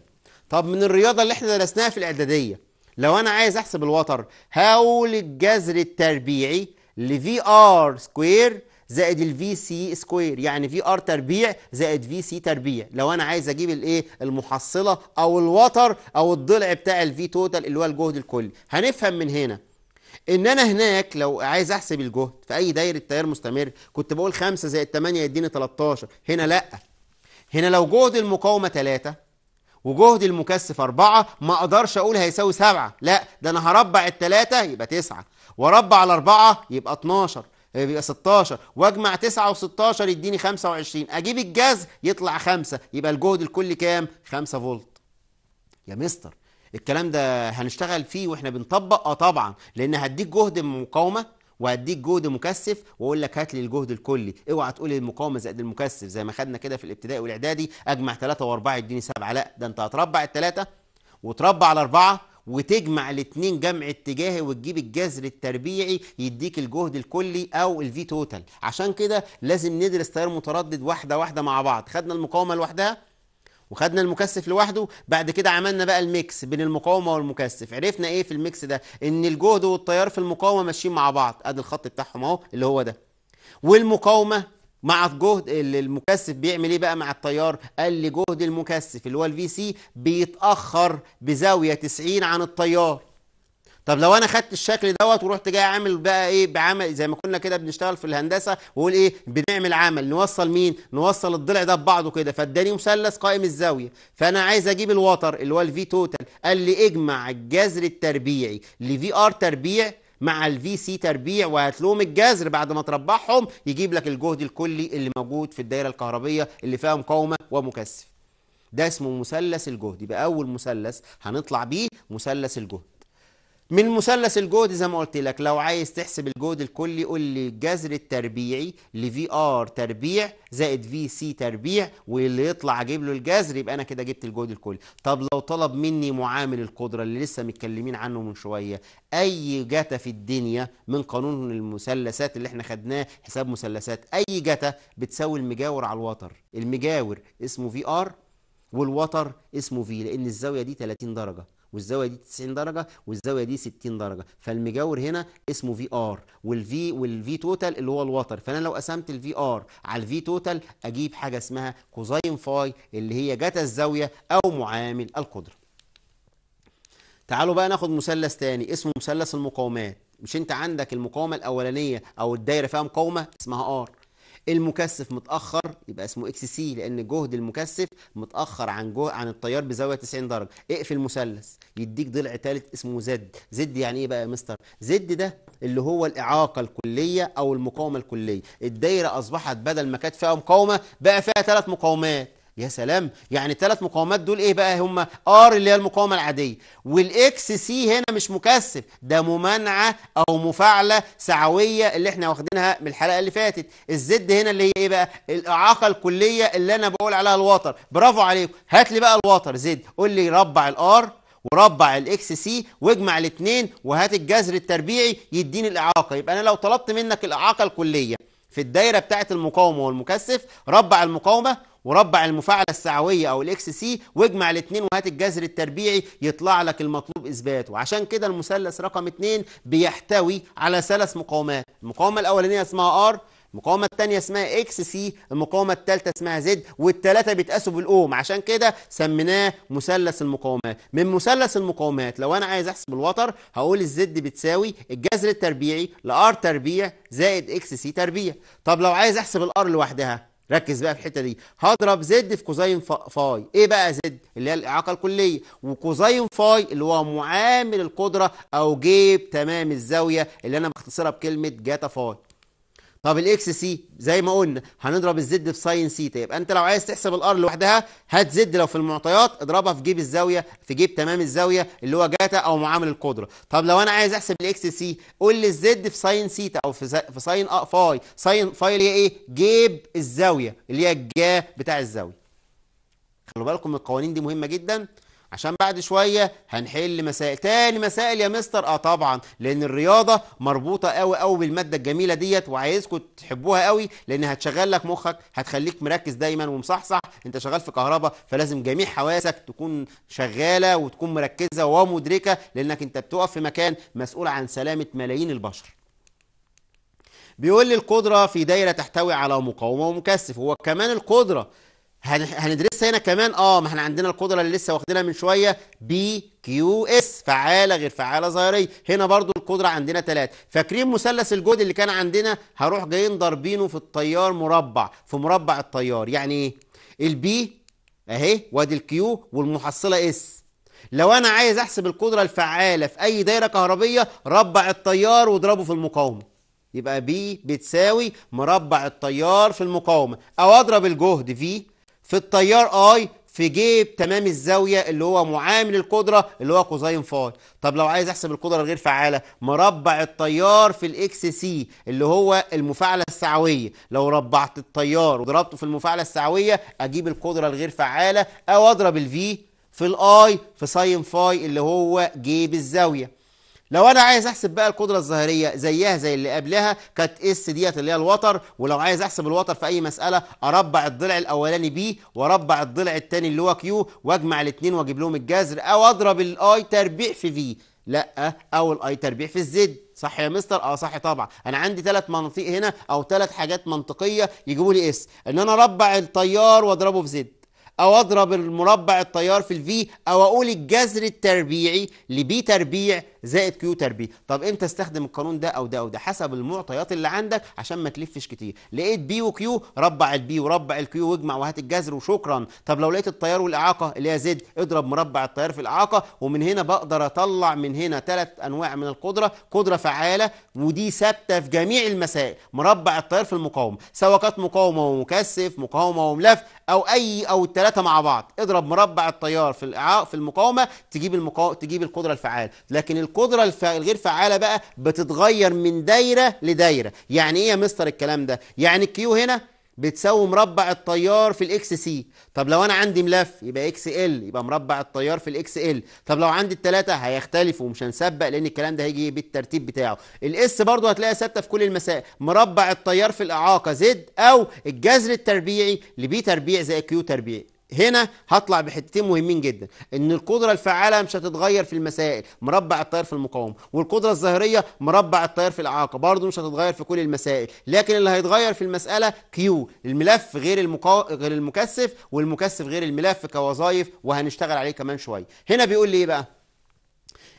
طب من الرياضه اللي احنا درسناها في الاعداديه لو انا عايز احسب الوتر هقول الجذر التربيعي لفي ار سكوير زائد الفي سي سكوير يعني في ار تربيع زائد في سي تربيع لو انا عايز اجيب الايه المحصله او الوتر او الضلع بتاع الفي توتال اللي هو الجهد الكلي هنفهم من هنا ان انا هناك لو عايز احسب الجهد في اي دايره تيار مستمر كنت بقول 5 زائد 8 يديني 13 هنا لا هنا لو جهد المقاومه 3 وجهد المكثف 4 ما اقدرش اقول هيساوي 7 لا ده انا هربع ال 3 يبقى 9 واربع الاربعه يبقى 12 آه، يبقى 16 واجمع 9 و16 يديني 25 اجيب الجاز يطلع 5 يبقى الجهد الكلي كام 5 فولت يا مستر الكلام ده هنشتغل فيه واحنا بنطبق اه طبعا لان هديك جهد مقاومه وهديك جهد مكثف واقول لك هات لي الجهد الكلي اوعى تقول المقاومه زائد المكثف زي ما خدنا كده في الابتدائي والاعدادي اجمع 3 و4 يديني 7 لا ده انت هتربع الثلاثه وتربع الاربعه وتجمع الاثنين جمع اتجاهي وتجيب الجذر التربيعي يديك الجهد الكلي او الفي توتال عشان كده لازم ندرس تيار متردد واحده واحده مع بعض خدنا المقاومه لوحدها وخدنا المكثف لوحده بعد كده عملنا بقى الميكس بين المقاومه والمكثف عرفنا ايه في الميكس ده ان الجهد والتيار في المقاومه ماشيين مع بعض ادي الخط بتاعهم اهو اللي هو ده والمقاومه مع الجهد اللي المكثف بيعمل ايه بقى مع التيار قال لي جهد المكثف اللي هو الفي سي بيتاخر بزاويه 90 عن التيار طب لو انا خدت الشكل دوت ورحت جاي عامل بقى ايه بعمل زي ما كنا كده بنشتغل في الهندسه واقول ايه بنعمل عمل نوصل مين نوصل الضلع ده ببعضه كده فاداني مثلث قائم الزاويه فانا عايز اجيب الوتر اللي هو الفي توتال قال لي اجمع الجذر التربيعي لفي ار تربيع مع الفي سي تربيع وهتلوم الجذر بعد ما تربحهم يجيب لك الجهد الكلي اللي موجود في الدايره الكهربيه اللي فيها مقاومه ومكثف ده اسمه مثلث الجهد يبقى اول مثلث هنطلع بيه مثلث الجهد من مثلث الجهد زي ما قلت لك لو عايز تحسب الجهد الكلي قول لي الجذر التربيعي لفي ار تربيع زائد في سي تربيع واللي يطلع اجيب له الجذر يبقى انا كده جبت الجهد الكلي طب لو طلب مني معامل القدره اللي لسه متكلمين عنه من شويه اي جتا في الدنيا من قانون المثلثات اللي احنا خدناه حساب مثلثات اي جتا بتساوي المجاور على الوتر المجاور اسمه في ار والوتر اسمه في لان الزاويه دي 30 درجه والزاويه دي 90 درجه والزاويه دي 60 درجه فالمجاور هنا اسمه في ار والفي والفي توتال اللي هو الوتر فانا لو قسمت الفي ار على الفي توتال اجيب حاجه اسمها كوزين فاي اللي هي جتا الزاويه او معامل القدره تعالوا بقى ناخد مثلث تاني اسمه مثلث المقاومات مش انت عندك المقاومه الاولانيه او الدايره فيها مقاومه اسمها ار المكثف متاخر يبقى اسمه اكس سي لان جهد المكثف متاخر عن جهد عن التيار بزاويه 90 درجه اقفل مثلث يديك ضلع ثالث اسمه زد زد يعني ايه بقى يا مستر زد ده اللي هو الاعاقه الكليه او المقاومه الكليه الدايره اصبحت بدل ما كانت فيها مقاومه بقى فيها ثلاث مقاومات يا سلام يعني الثلاث مقاومات دول ايه بقى هم ار اللي هي المقاومه العاديه والاكس سي هنا مش مكثف ده ممانعه او مفاعله سعويه اللي احنا واخدينها من الحلقه اللي فاتت الزد هنا اللي هي ايه بقى الاعاقه الكليه اللي انا بقول عليها الوتر برافو عليكم هات لي بقى الوتر زد قول لي ربع الار وربع الاكس سي واجمع الاثنين وهات الجذر التربيعي يديني الاعاقه يبقى انا لو طلبت منك الاعاقه الكليه في الدايره بتاعه المقاومه والمكثف ربع المقاومه وربع المفاعلة السعوية أو الإكس سي واجمع الاتنين وهات الجذر التربيعي يطلع لك المطلوب إثباته عشان كده المثلث رقم اتنين بيحتوي على ثلاث مقاومات المقاومة الأولانية اسمها R المقاومة الثانية اسمها اكس سي، المقاومة الثالثة اسمها زد، والثلاثة بيتقاسوا بالاوم، عشان كده سميناه مثلث المقاومات. من مثلث المقاومات لو أنا عايز أحسب الوتر هقول الزد بتساوي الجذر التربيعي لار تربيع زائد اكس سي تربيع. طب لو عايز أحسب الار لوحدها ركز بقى في الحته دي هضرب زد في كوزين فاي ايه بقى زد اللي هي الاعاقه الكليه وكوزين فاي اللي هو معامل القدره او جيب تمام الزاويه اللي انا مختصرها بكلمه جاتا فاي طب الاكس سي زي ما قلنا هنضرب الزد في ساين سيتا يبقى انت لو عايز تحسب الار لوحدها هات زد لو في المعطيات اضربها في جيب الزاويه في جيب تمام الزاويه اللي هو جاتا او معامل القدره طب لو انا عايز احسب الاكس سي قول لي الزد في ساين سيتا او في في ساين أ... فاي ساين فاي اللي هي ايه جيب الزاويه اللي هي الجا بتاع الزاويه خلوا بالكم القوانين دي مهمه جدا عشان بعد شوية هنحل مسائل تاني مسائل يا مستر اه طبعا لان الرياضة مربوطة قوي قوي بالمادة الجميلة ديت وعايزكم تحبوها قوي لان هتشغل لك مخك هتخليك مركز دايما ومصحصح انت شغال في كهرباء فلازم جميع حواسك تكون شغالة وتكون مركزة ومدركة لانك انت بتقف في مكان مسؤول عن سلامة ملايين البشر بيقول لي القدرة في دايرة تحتوي على مقاومة ومكثف هو كمان القدرة هندرسها هنا كمان اه ما احنا عندنا القدره اللي لسه واخدينها من شويه بي كيو اس فعاله غير فعاله ظاهريه هنا برضو القدره عندنا ثلاثه فاكرين مثلث الجهد اللي كان عندنا هروح جايين ضاربينه في التيار مربع في مربع التيار يعني ايه البي اهي وادي الكيو والمحصله اس لو انا عايز احسب القدره الفعاله في اي دايره كهربيه ربع التيار واضربه في المقاومه يبقى بي بتساوي مربع التيار في المقاومه او اضرب الجهد في في التيار اي في جيب تمام الزاويه اللي هو معامل القدره اللي هو كوزين فاي طب لو عايز احسب القدره الغير فعاله مربع التيار في الاكس سي اللي هو المفاعله السعويه لو ربعت التيار وضربته في المفاعله السعويه اجيب القدره الغير فعاله او اضرب الفي في الاي في ساين فاي اللي هو جيب الزاويه لو انا عايز احسب بقى القدره الظاهريه زيها زي اللي قبلها كانت اس إيه ديت اللي هي الوتر ولو عايز احسب الوتر في اي مساله اربع الضلع الاولاني بي واربع الضلع الثاني اللي هو كيو واجمع الاثنين واجيب لهم الجذر او اضرب الاي تربيع في في لا او الاي تربيع في الزد صح يا مستر اه صح طبعا انا عندي ثلاث مناطق هنا او ثلاث حاجات منطقيه يجيبوا لي اس ان انا اربع التيار واضربه في زد او اضرب المربع التيار في الفي او اقول الجذر التربيعي لبي تربيع زائد كيو تربي طب امتى استخدم القانون ده او ده او ده حسب المعطيات اللي عندك عشان ما تلفش كتير لقيت بي وكيو ربع البي وربع الكيو واجمع وهات الجذر وشكرا طب لو لقيت التيار والاعاقه اللي هي زد اضرب مربع التيار في الاعاقه ومن هنا بقدر اطلع من هنا ثلاث انواع من القدره قدره فعاله ودي ثابته في جميع المسائل مربع التيار في المقاومه سواء كانت مقاومه ومكثف مقاومه وملف او اي او الثلاثه مع بعض اضرب مربع التيار في في المقاومه تجيب المقاومه تجيب القدره الفعاله لكن القدرة الغير فعالة بقى بتتغير من دايرة لدايرة يعني ايه يا مستر الكلام ده يعني الكيو هنا بتساوي مربع التيار في الاكس سي طب لو انا عندي ملف يبقى اكس ال يبقى مربع التيار في الاكس ال طب لو عندي الثلاثه هيختلفوا ومش هنسبق لان الكلام ده هيجي إيه بالترتيب بتاعه الاس برضو هتلاقيها ثابته في كل المسائل مربع التيار في الاعاقه زد او الجذر التربيعي لبي تربيع زي كيو تربيعي هنا هطلع بحتتين مهمين جدا ان القدره الفعاله مش هتتغير في المسائل مربع الطير في المقاومه والقدره الظاهريه مربع الطير في الاعاقه برضه مش هتتغير في كل المسائل لكن اللي هيتغير في المساله كيو الملف غير المقا... غير المكثف والمكثف غير الملف كوظائف وهنشتغل عليه كمان شويه هنا بيقول لي ايه بقى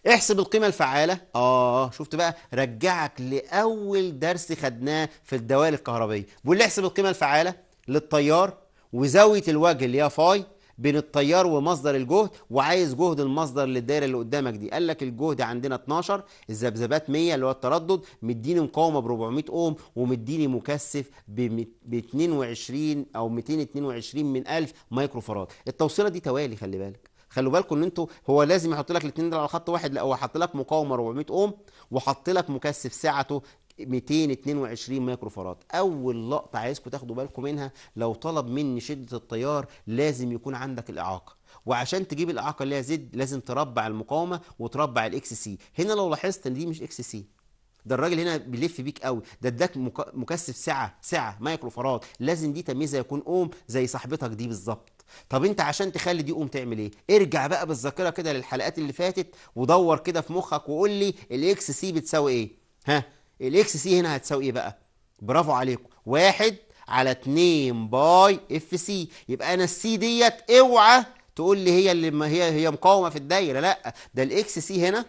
احسب القيمة الفعالة اه شفت بقى رجعك لأول درس خدناه في الدوائر الكهربية بيقول لي احسب القيمة الفعالة للتيار وزاوية الوجه اللي هي فاي بين التيار ومصدر الجهد وعايز جهد المصدر للدايره اللي قدامك دي قال لك الجهد عندنا 12 الذبذبات 100 اللي هو التردد مديني مقاومه ب 400 اوم ومديني مكثف ب 22 او 222 من 1000 مايكرو فراد التوصيله دي توالي خلي بالك خلوا بالكم ان انتوا هو لازم يحط لك الاثنين دول على خط واحد لا هو حط لك مقاومه 400 اوم وحط لك مكثف سعته 222 مايكرو فراد اول لقطه عايزكم تاخدوا بالكم منها لو طلب مني شده التيار لازم يكون عندك الاعاقه وعشان تجيب الاعاقه اللي هي زد لازم تربع المقاومه وتربع الاكس سي هنا لو لاحظت ان دي مش اكس سي ده الراجل هنا بيلف بيك قوي ده اداك مكثف سعه سعه مايكرو فراد لازم دي تمييزها يكون اوم زي صاحبتك دي بالظبط طب انت عشان تخلي دي قوم تعمل ايه ارجع بقى بالذاكره كده للحلقات اللي فاتت ودور كده في مخك وقول لي الاكس سي بتساوي ايه ها الاكس سي هنا هتساوي ايه بقى برافو عليكم واحد على 2 باي اف سي يبقى انا السي ديت اوعى تقول لي هي اللي هي هي مقاومه في الدايره لا ده الاكس سي هنا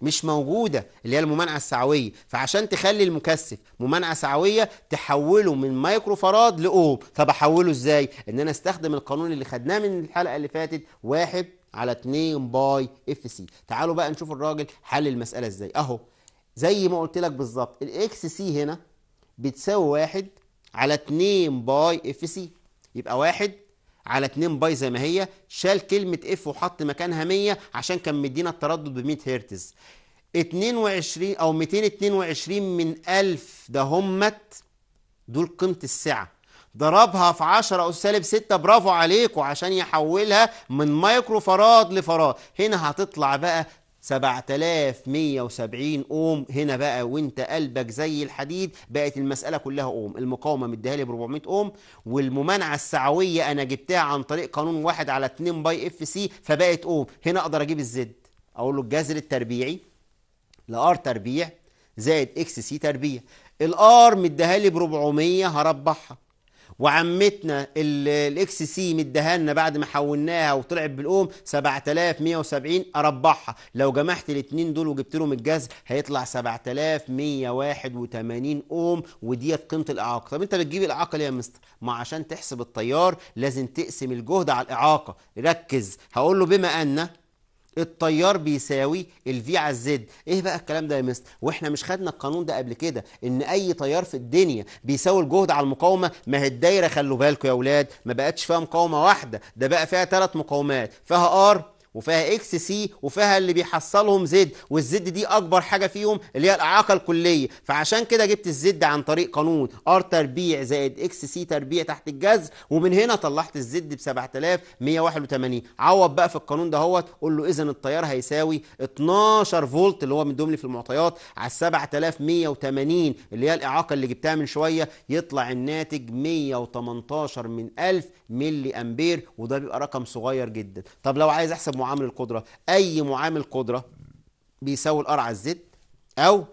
مش موجوده اللي هي الممانعه السعويه فعشان تخلي المكثف ممانعه سعويه تحوله من مايكرو فراد لاوم طب احوله ازاي ان انا استخدم القانون اللي خدناه من الحلقه اللي فاتت واحد على 2 باي اف سي تعالوا بقى نشوف الراجل حل المساله ازاي اهو زي ما قلت لك بالظبط الاكس سي هنا بتساوي واحد على 2 باي اف سي يبقى واحد على 2 باي زي ما هي شال كلمة اف وحط مكانها 100 عشان كان مدينا التردد ب 100 هرتز 22 او 222 من 1000 ده همت دول قيمة السعة ضربها في 10 أس سالب 6 برافو عليكم عشان يحولها من مايكرو فراد لفراد هنا هتطلع بقى 7170 اوم هنا بقى وانت قلبك زي الحديد بقت المساله كلها اوم المقاومه مديها لي ب 400 اوم والممانعه السعويه انا جبتها عن طريق قانون واحد على 2 باي اف سي فبقت اوم هنا اقدر اجيب الزد اقول له الجذر التربيعي لار تربيع زائد اكس سي تربيع الار مديها لي ب 400 هربحها وعمتنا الاكس سي مديها لنا بعد ما حولناها وطلعت بالاوم 7170 اربعها لو جمعت الاثنين دول وجبت لهم الجذر هيطلع 7181 اوم وديت قيمه الاعاقه طب انت بتجيب الاعاقه ليه يا مستر ما عشان تحسب التيار لازم تقسم الجهد على الاعاقه ركز هقول له بما ان التيار بيساوي الفي على الزد ايه بقى الكلام ده يا مستر واحنا مش خدنا القانون ده قبل كده ان اي تيار في الدنيا بيساوي الجهد على المقاومه ما هي الدايره خلوا بالكم يا اولاد ما بقتش فيها مقاومه واحده ده بقى فيها ثلاث مقاومات فيها ار وفيها اكس سي وفيها اللي بيحصلهم زد والزد دي اكبر حاجه فيهم اللي هي الاعاقه الكليه فعشان كده جبت الزد عن طريق قانون ار تربيع زائد اكس سي تربيع تحت الجذر ومن هنا طلعت الزد ب 7181 عوض بقى في القانون دهوت قول له اذا التيار هيساوي 12 فولت اللي هو مديهم لي في المعطيات على 7180 اللي هي الاعاقه اللي جبتها من شويه يطلع الناتج 118 من 1000 ملي امبير وده بيبقى رقم صغير جدا طب لو عايز احسب معامل القدرة أي معامل قدرة بيساوي الار على الزد أو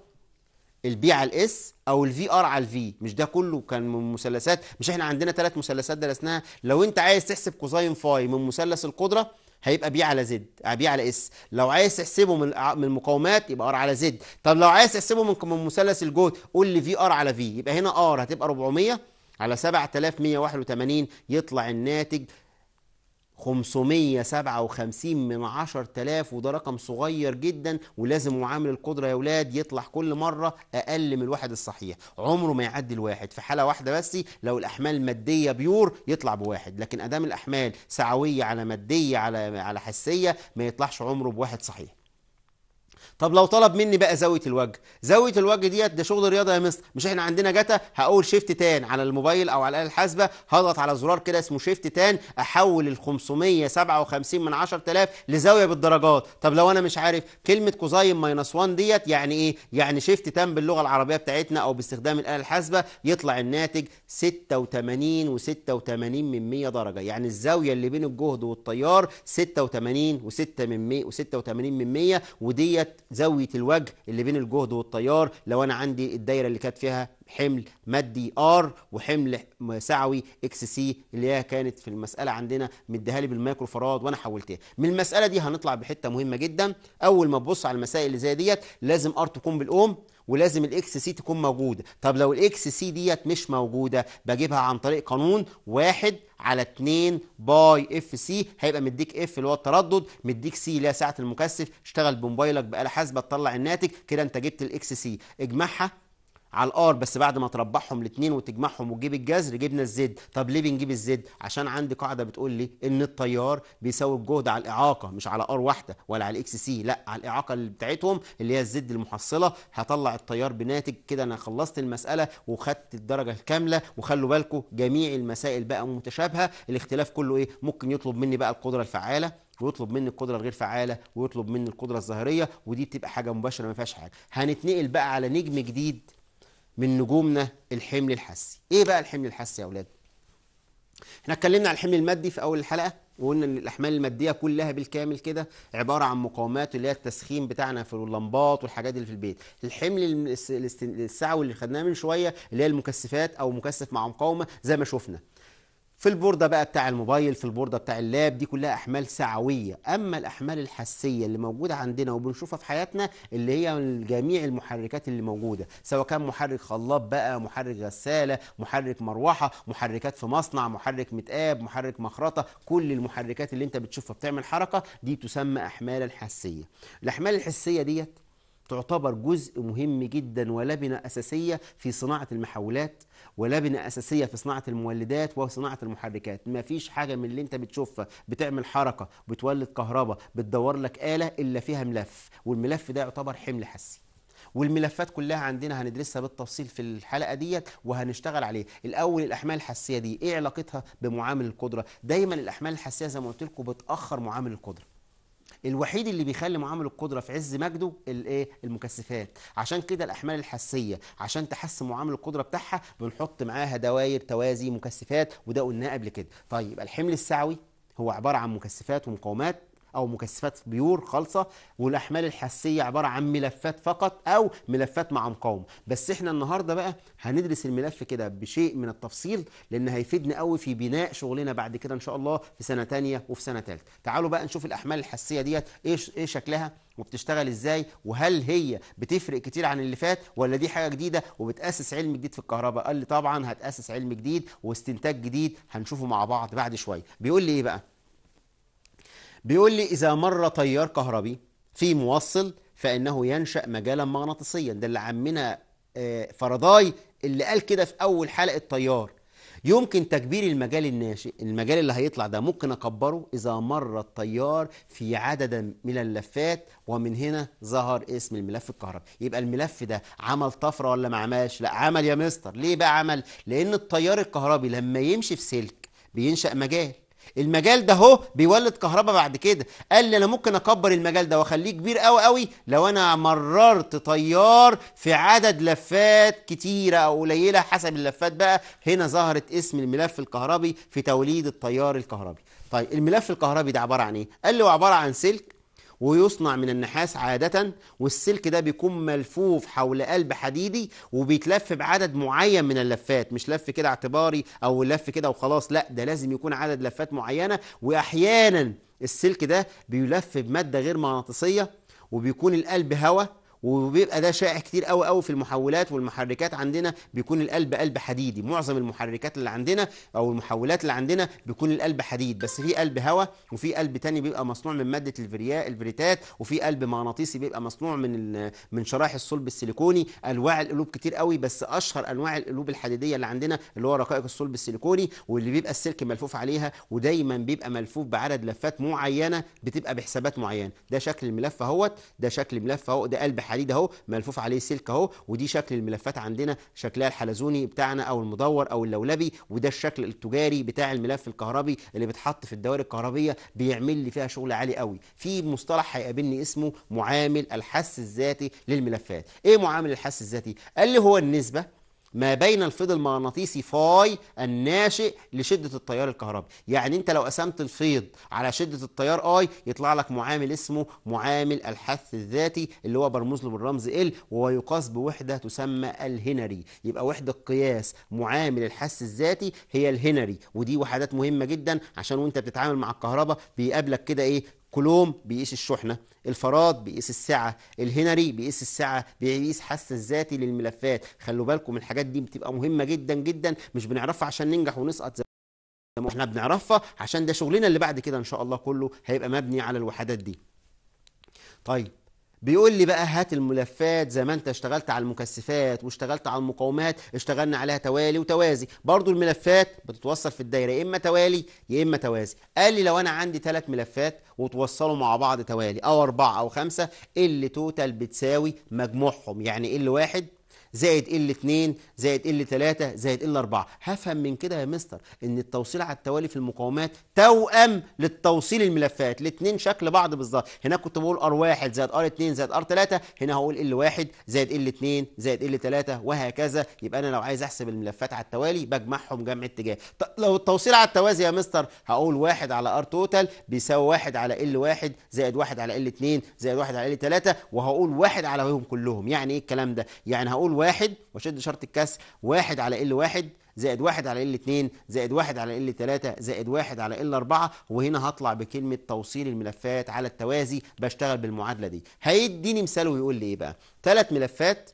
البي على الاس او الفي ار على الفي مش ده كله كان من مثلثات مش احنا عندنا ثلاث مثلثات درسناها لو انت عايز تحسب كوزاين فاي من مثلث القدره هيبقى بي على زد بي آه، على اس لو عايز تحسبه من من المقاومات يبقى ار على زد طب لو عايز تحسبه من من مثلث الجهد قول لي في ار على في يبقى هنا ار هتبقى 400 على 7181 يطلع الناتج 557 من 10000 وده رقم صغير جدا ولازم معامل القدرة يا ولاد يطلع كل مرة أقل من الواحد الصحيح عمره ما يعدي الواحد في حالة واحدة بس لو الأحمال مادية بيور يطلع بواحد لكن أدام الأحمال سعوية على مادية على على حسية ما يطلعش عمره بواحد صحيح طب لو طلب مني بقى زاويه الوجه زاويه الوجه ديت ده شغل رياضه يا مستر مش احنا عندنا جتا هقول شيفت تان على الموبايل او على الاله الحاسبه هضغط على زرار كده اسمه شيفت تان احول ال 557 من 10000 لزاويه بالدرجات طب لو انا مش عارف كلمه كوزاين ماينس 1 ديت يعني ايه يعني شيفت تان باللغه العربيه بتاعتنا او باستخدام الاله الحاسبه يطلع الناتج 86 و86 من 100 درجه يعني الزاويه اللي بين الجهد والتيار 86 و6 من 100 و86 من 100 وديت زاويه الوجه اللي بين الجهد والتيار لو انا عندي الدايره اللي كانت فيها حمل مادي ار وحمل سعوي اكس سي اللي هي كانت في المساله عندنا مديها لي بالمايكرو فراد وانا حولتها من المساله دي هنطلع بحته مهمه جدا اول ما تبص على المسائل اللي زي ديت لازم ار تكون بالاوم ولازم الاكس سي تكون موجوده طب لو الاكس سي ديت مش موجوده بجيبها عن طريق قانون واحد على 2 باي اف سي هيبقى مديك اف اللي هو التردد مديك سي اللي هي ساعه المكثف اشتغل بموبايلك بآلة حاسبه تطلع الناتج كده انت جبت الاكس سي اجمعها على الار بس بعد ما تربحهم الاثنين وتجمعهم وتجيب الجذر جبنا الزد طب ليه بنجيب الزد عشان عندي قاعده بتقول لي ان التيار بيساوي الجهد على الاعاقه مش على ار واحده ولا على الاكس سي لا على الاعاقه اللي بتاعتهم اللي هي الزد المحصله هطلع التيار بناتج كده انا خلصت المساله وخدت الدرجه الكامله وخلوا بالكم جميع المسائل بقى متشابهه الاختلاف كله ايه ممكن يطلب مني بقى القدره الفعاله ويطلب مني القدره الغير فعاله ويطلب مني القدره الظاهريه ودي بتبقى حاجه مباشره ما فيهاش حاجه هنتنقل بقى على نجم جديد من نجومنا الحمل الحسي ايه بقى الحمل الحسي يا اولاد احنا اتكلمنا عن الحمل المادي في اول الحلقه وقلنا ان الاحمال الماديه كلها بالكامل كده عباره عن مقاومات اللي هي التسخين بتاعنا في اللمبات والحاجات اللي في البيت الحمل السعوي اللي خدناه من شويه اللي هي المكثفات او مكثف مع مقاومه زي ما شفنا في البورده بقى بتاع الموبايل في البورده بتاع اللاب دي كلها احمال سعويه اما الاحمال الحسيه اللي موجوده عندنا وبنشوفها في حياتنا اللي هي جميع المحركات اللي موجوده سواء كان محرك خلاط بقى محرك غساله محرك مروحه محركات في مصنع محرك متقاب محرك مخرطه كل المحركات اللي انت بتشوفها بتعمل حركه دي تسمى احمالا حسيه الاحمال الحسيه ديت تعتبر جزء مهم جدا ولبنة أساسية في صناعة المحولات ولبنة أساسية في صناعة المولدات وصناعة المحركات ما فيش حاجة من اللي انت بتشوفها بتعمل حركة بتولد كهرباء بتدور لك آلة إلا فيها ملف والملف ده يعتبر حمل حسي والملفات كلها عندنا هندرسها بالتفصيل في الحلقه ديت وهنشتغل عليه الاول الاحمال الحسيه دي ايه علاقتها بمعامل القدره دايما الاحمال الحسيه زي ما قلت لكم بتاخر معامل القدره الوحيد اللي بيخلي معامل القدره في عز مجده الايه المكثفات عشان كده الاحمال الحسيه عشان تحسن معامل القدره بتاعها بنحط معاها دواير توازي مكثفات وده قلناه قبل كده طيب الحمل السعوي هو عباره عن مكثفات ومقاومات او مكثفات بيور خالصه والاحمال الحسيه عباره عن ملفات فقط او ملفات مع مقاومه بس احنا النهارده بقى هندرس الملف كده بشيء من التفصيل لان هيفيدنا قوي في بناء شغلنا بعد كده ان شاء الله في سنه تانية وفي سنه ثالثه تعالوا بقى نشوف الاحمال الحسيه ديت ايه ايه شكلها وبتشتغل ازاي وهل هي بتفرق كتير عن اللي فات ولا دي حاجه جديده وبتاسس علم جديد في الكهرباء قال لي طبعا هتاسس علم جديد واستنتاج جديد هنشوفه مع بعض بعد شويه بيقول لي ايه بقى بيقول لي إذا مر تيار كهربي في موصل فإنه ينشأ مجالا مغناطيسيا ده اللي عمنا آه، فرضاي اللي قال كده في أول حلقة تيار يمكن تكبير المجال الناشئ المجال اللي هيطلع ده ممكن أكبره إذا مر التيار في عدد من اللفات ومن هنا ظهر اسم الملف الكهربي يبقى الملف ده عمل طفرة ولا ما عملش لا عمل يا مستر ليه بقى عمل لأن التيار الكهربي لما يمشي في سلك بينشأ مجال المجال ده هو بيولد كهرباء بعد كده قال لي انا ممكن اكبر المجال ده واخليه كبير قوي قوي لو انا مررت تيار في عدد لفات كتيره او قليله حسب اللفات بقى هنا ظهرت اسم الملف الكهربي في توليد التيار الكهربي طيب الملف الكهربي ده عباره عن ايه قال لي هو عباره عن سلك ويصنع من النحاس عادة والسلك ده بيكون ملفوف حول قلب حديدي وبيتلف بعدد معين من اللفات مش لف كده اعتباري او لف كده وخلاص لا ده لازم يكون عدد لفات معينة واحيانا السلك ده بيلف بمادة غير مغناطيسية وبيكون القلب هواء وبيبقى ده شائع كتير قوي قوي في المحولات والمحركات عندنا بيكون القلب قلب حديدي معظم المحركات اللي عندنا او المحولات اللي عندنا بيكون القلب حديد بس في قلب هواء وفي قلب تاني بيبقى مصنوع من ماده الفريا الفريتات وفي قلب مغناطيسي بيبقى مصنوع من من شرايح الصلب السيليكوني انواع القلوب كتير قوي بس اشهر انواع القلوب الحديديه اللي عندنا اللي هو رقائق الصلب السيليكوني واللي بيبقى السلك ملفوف عليها ودايما بيبقى ملفوف بعدد لفات معينه بتبقى بحسابات معينه ده شكل الملف اهوت ده شكل ملف اهو ده قلب الحديد اهو ملفوف عليه سلك اهو ودي شكل الملفات عندنا شكلها الحلزوني بتاعنا او المدور او اللولبي وده الشكل التجاري بتاع الملف الكهربي اللي بيتحط في الدوائر الكهربيه بيعمل لي فيها شغل عالي قوي في مصطلح هيقابلني اسمه معامل الحس الذاتي للملفات ايه معامل الحس الذاتي قال لي هو النسبه ما بين الفيض المغناطيسي فاي الناشئ لشدة التيار الكهربي يعني انت لو قسمت الفيض على شدة التيار اي يطلع لك معامل اسمه معامل الحث الذاتي اللي هو برمز له بالرمز ال وهو يقاس بوحدة تسمى الهنري يبقى وحدة قياس معامل الحث الذاتي هي الهنري ودي وحدات مهمة جدا عشان وانت بتتعامل مع الكهرباء بيقابلك كده ايه كولوم بيقيس الشحنة الفراد بيقيس السعة الهنري بيقيس السعة بيقيس حس الذاتي للملفات خلوا بالكم الحاجات دي بتبقى مهمة جدا جدا مش بنعرفها عشان ننجح ونسقط زي ما احنا بنعرفها عشان ده شغلنا اللي بعد كده ان شاء الله كله هيبقى مبني على الوحدات دي طيب بيقول لي بقى هات الملفات زي ما انت اشتغلت على المكثفات واشتغلت على المقاومات اشتغلنا عليها توالي وتوازي برضو الملفات بتتوصل في الدايره يا اما توالي يا اما توازي قال لي لو انا عندي ثلاث ملفات وتوصلوا مع بعض توالي او اربعه او خمسه اللي توتال بتساوي مجموعهم يعني ال واحد زائد ال 2 زائد ال 3 زائد ال 4 هفهم من كده يا مستر ان التوصيل على التوالي في المقاومات توأم للتوصيل الملفات الاثنين شكل بعض بالظبط هناك كنت بقول ار1 زائد ار2 زائد ار3 هنا هقول ال1 زائد ال2 زائد ال3 وهكذا يبقى انا لو عايز احسب الملفات على التوالي بجمعهم جمع اتجاه لو التوصيل على التوازي يا مستر هقول 1 على ار توتال بيساوي 1 على ال1 زائد 1 على ال2 زائد 1 على ال3 وهقول 1 على وهم كلهم يعني ايه الكلام ده يعني هقول واحد وشد شرط الكسر واحد على ال واحد زائد واحد على ال اتنين زائد واحد على ال تلاتة زائد واحد على ال اربعة وهنا هطلع بكلمة توصيل الملفات على التوازي بشتغل بالمعادلة دي هيديني مثال ويقول لي ايه بقى ثلاث ملفات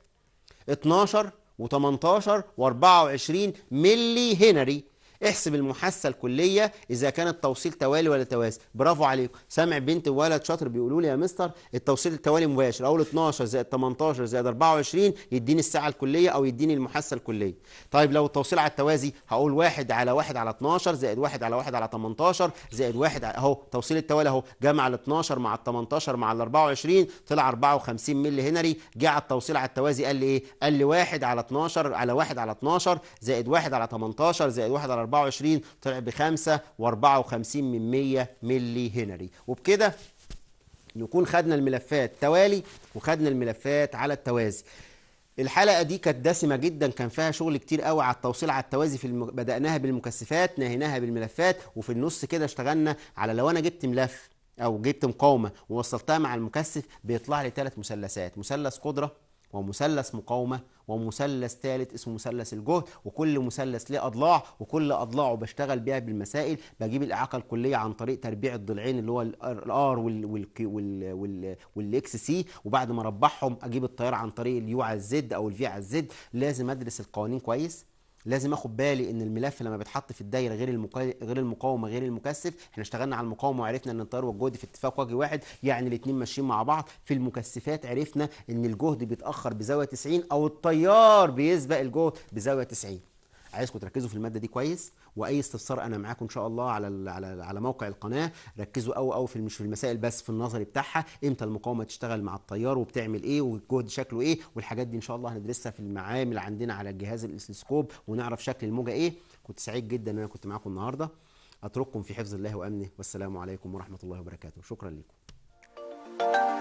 12 و18 و24 ملي هنري احسب المحاسه الكليه اذا كان التوصيل توالي ولا توازي برافو عليكم سامع بنت وولد شاطر بيقولوا لي يا مستر التوصيل التوالي مباشر اقول 12 زائد 18 زائد 24 يديني الساعه الكليه او يديني المحاسه الكليه طيب لو التوصيل على التوازي هقول 1 على 1 على 12 زائد 1 على 1 على 18 زائد 1 اهو توصيل التوالي اهو جمع ال 12 مع ال 18 مع ال 24 طلع 54 مللي هنري جه على التوصيل على التوازي قال لي ايه قال لي 1 على 12 على 1 على 12 زائد 1 على 18 زائد 1 على 4 24 طلع ب 5.54 من 100 ملي هنري وبكده نكون خدنا الملفات توالي وخدنا الملفات على التوازي الحلقه دي كانت دسمه جدا كان فيها شغل كتير قوي على التوصيل على التوازي في الم... بداناها بالمكثفات نهيناها بالملفات وفي النص كده اشتغلنا على لو انا جبت ملف او جبت مقاومه ووصلتها مع المكثف بيطلع لي ثلاث مثلثات مثلث قدره ومثلث مقاومة ومثلث ثالث اسمه مثلث الجهد وكل مثلث ليه أضلاع وكل أضلاعه بشتغل بيها بالمسائل بجيب الإعاقة الكلية عن طريق تربيع الضلعين اللي هو الآر والإكس سي وبعد ما أربحهم أجيب التيار عن طريق اليو على الزد أو الفي على الزد لازم أدرس القوانين كويس لازم اخد بالي ان الملف لما بيتحط في الدايره غير المقا... غير المقاومه غير المكثف احنا اشتغلنا على المقاومه وعرفنا ان التيار والجهد في اتفاق وجه واحد يعني الاثنين ماشيين مع بعض في المكثفات عرفنا ان الجهد بيتاخر بزاويه 90 او التيار بيسبق الجهد بزاويه 90 عايزكم تركزوا في الماده دي كويس واي استفسار انا معاكم ان شاء الله على على على موقع القناه ركزوا قوي قوي في مش في المسائل بس في النظري بتاعها امتى المقاومه تشتغل مع التيار وبتعمل ايه والجهد شكله ايه والحاجات دي ان شاء الله هندرسها في المعامل عندنا على الجهاز الاسلسكوب ونعرف شكل الموجه ايه كنت سعيد جدا ان انا كنت معاكم النهارده اترككم في حفظ الله وامنه والسلام عليكم ورحمه الله وبركاته شكرا لكم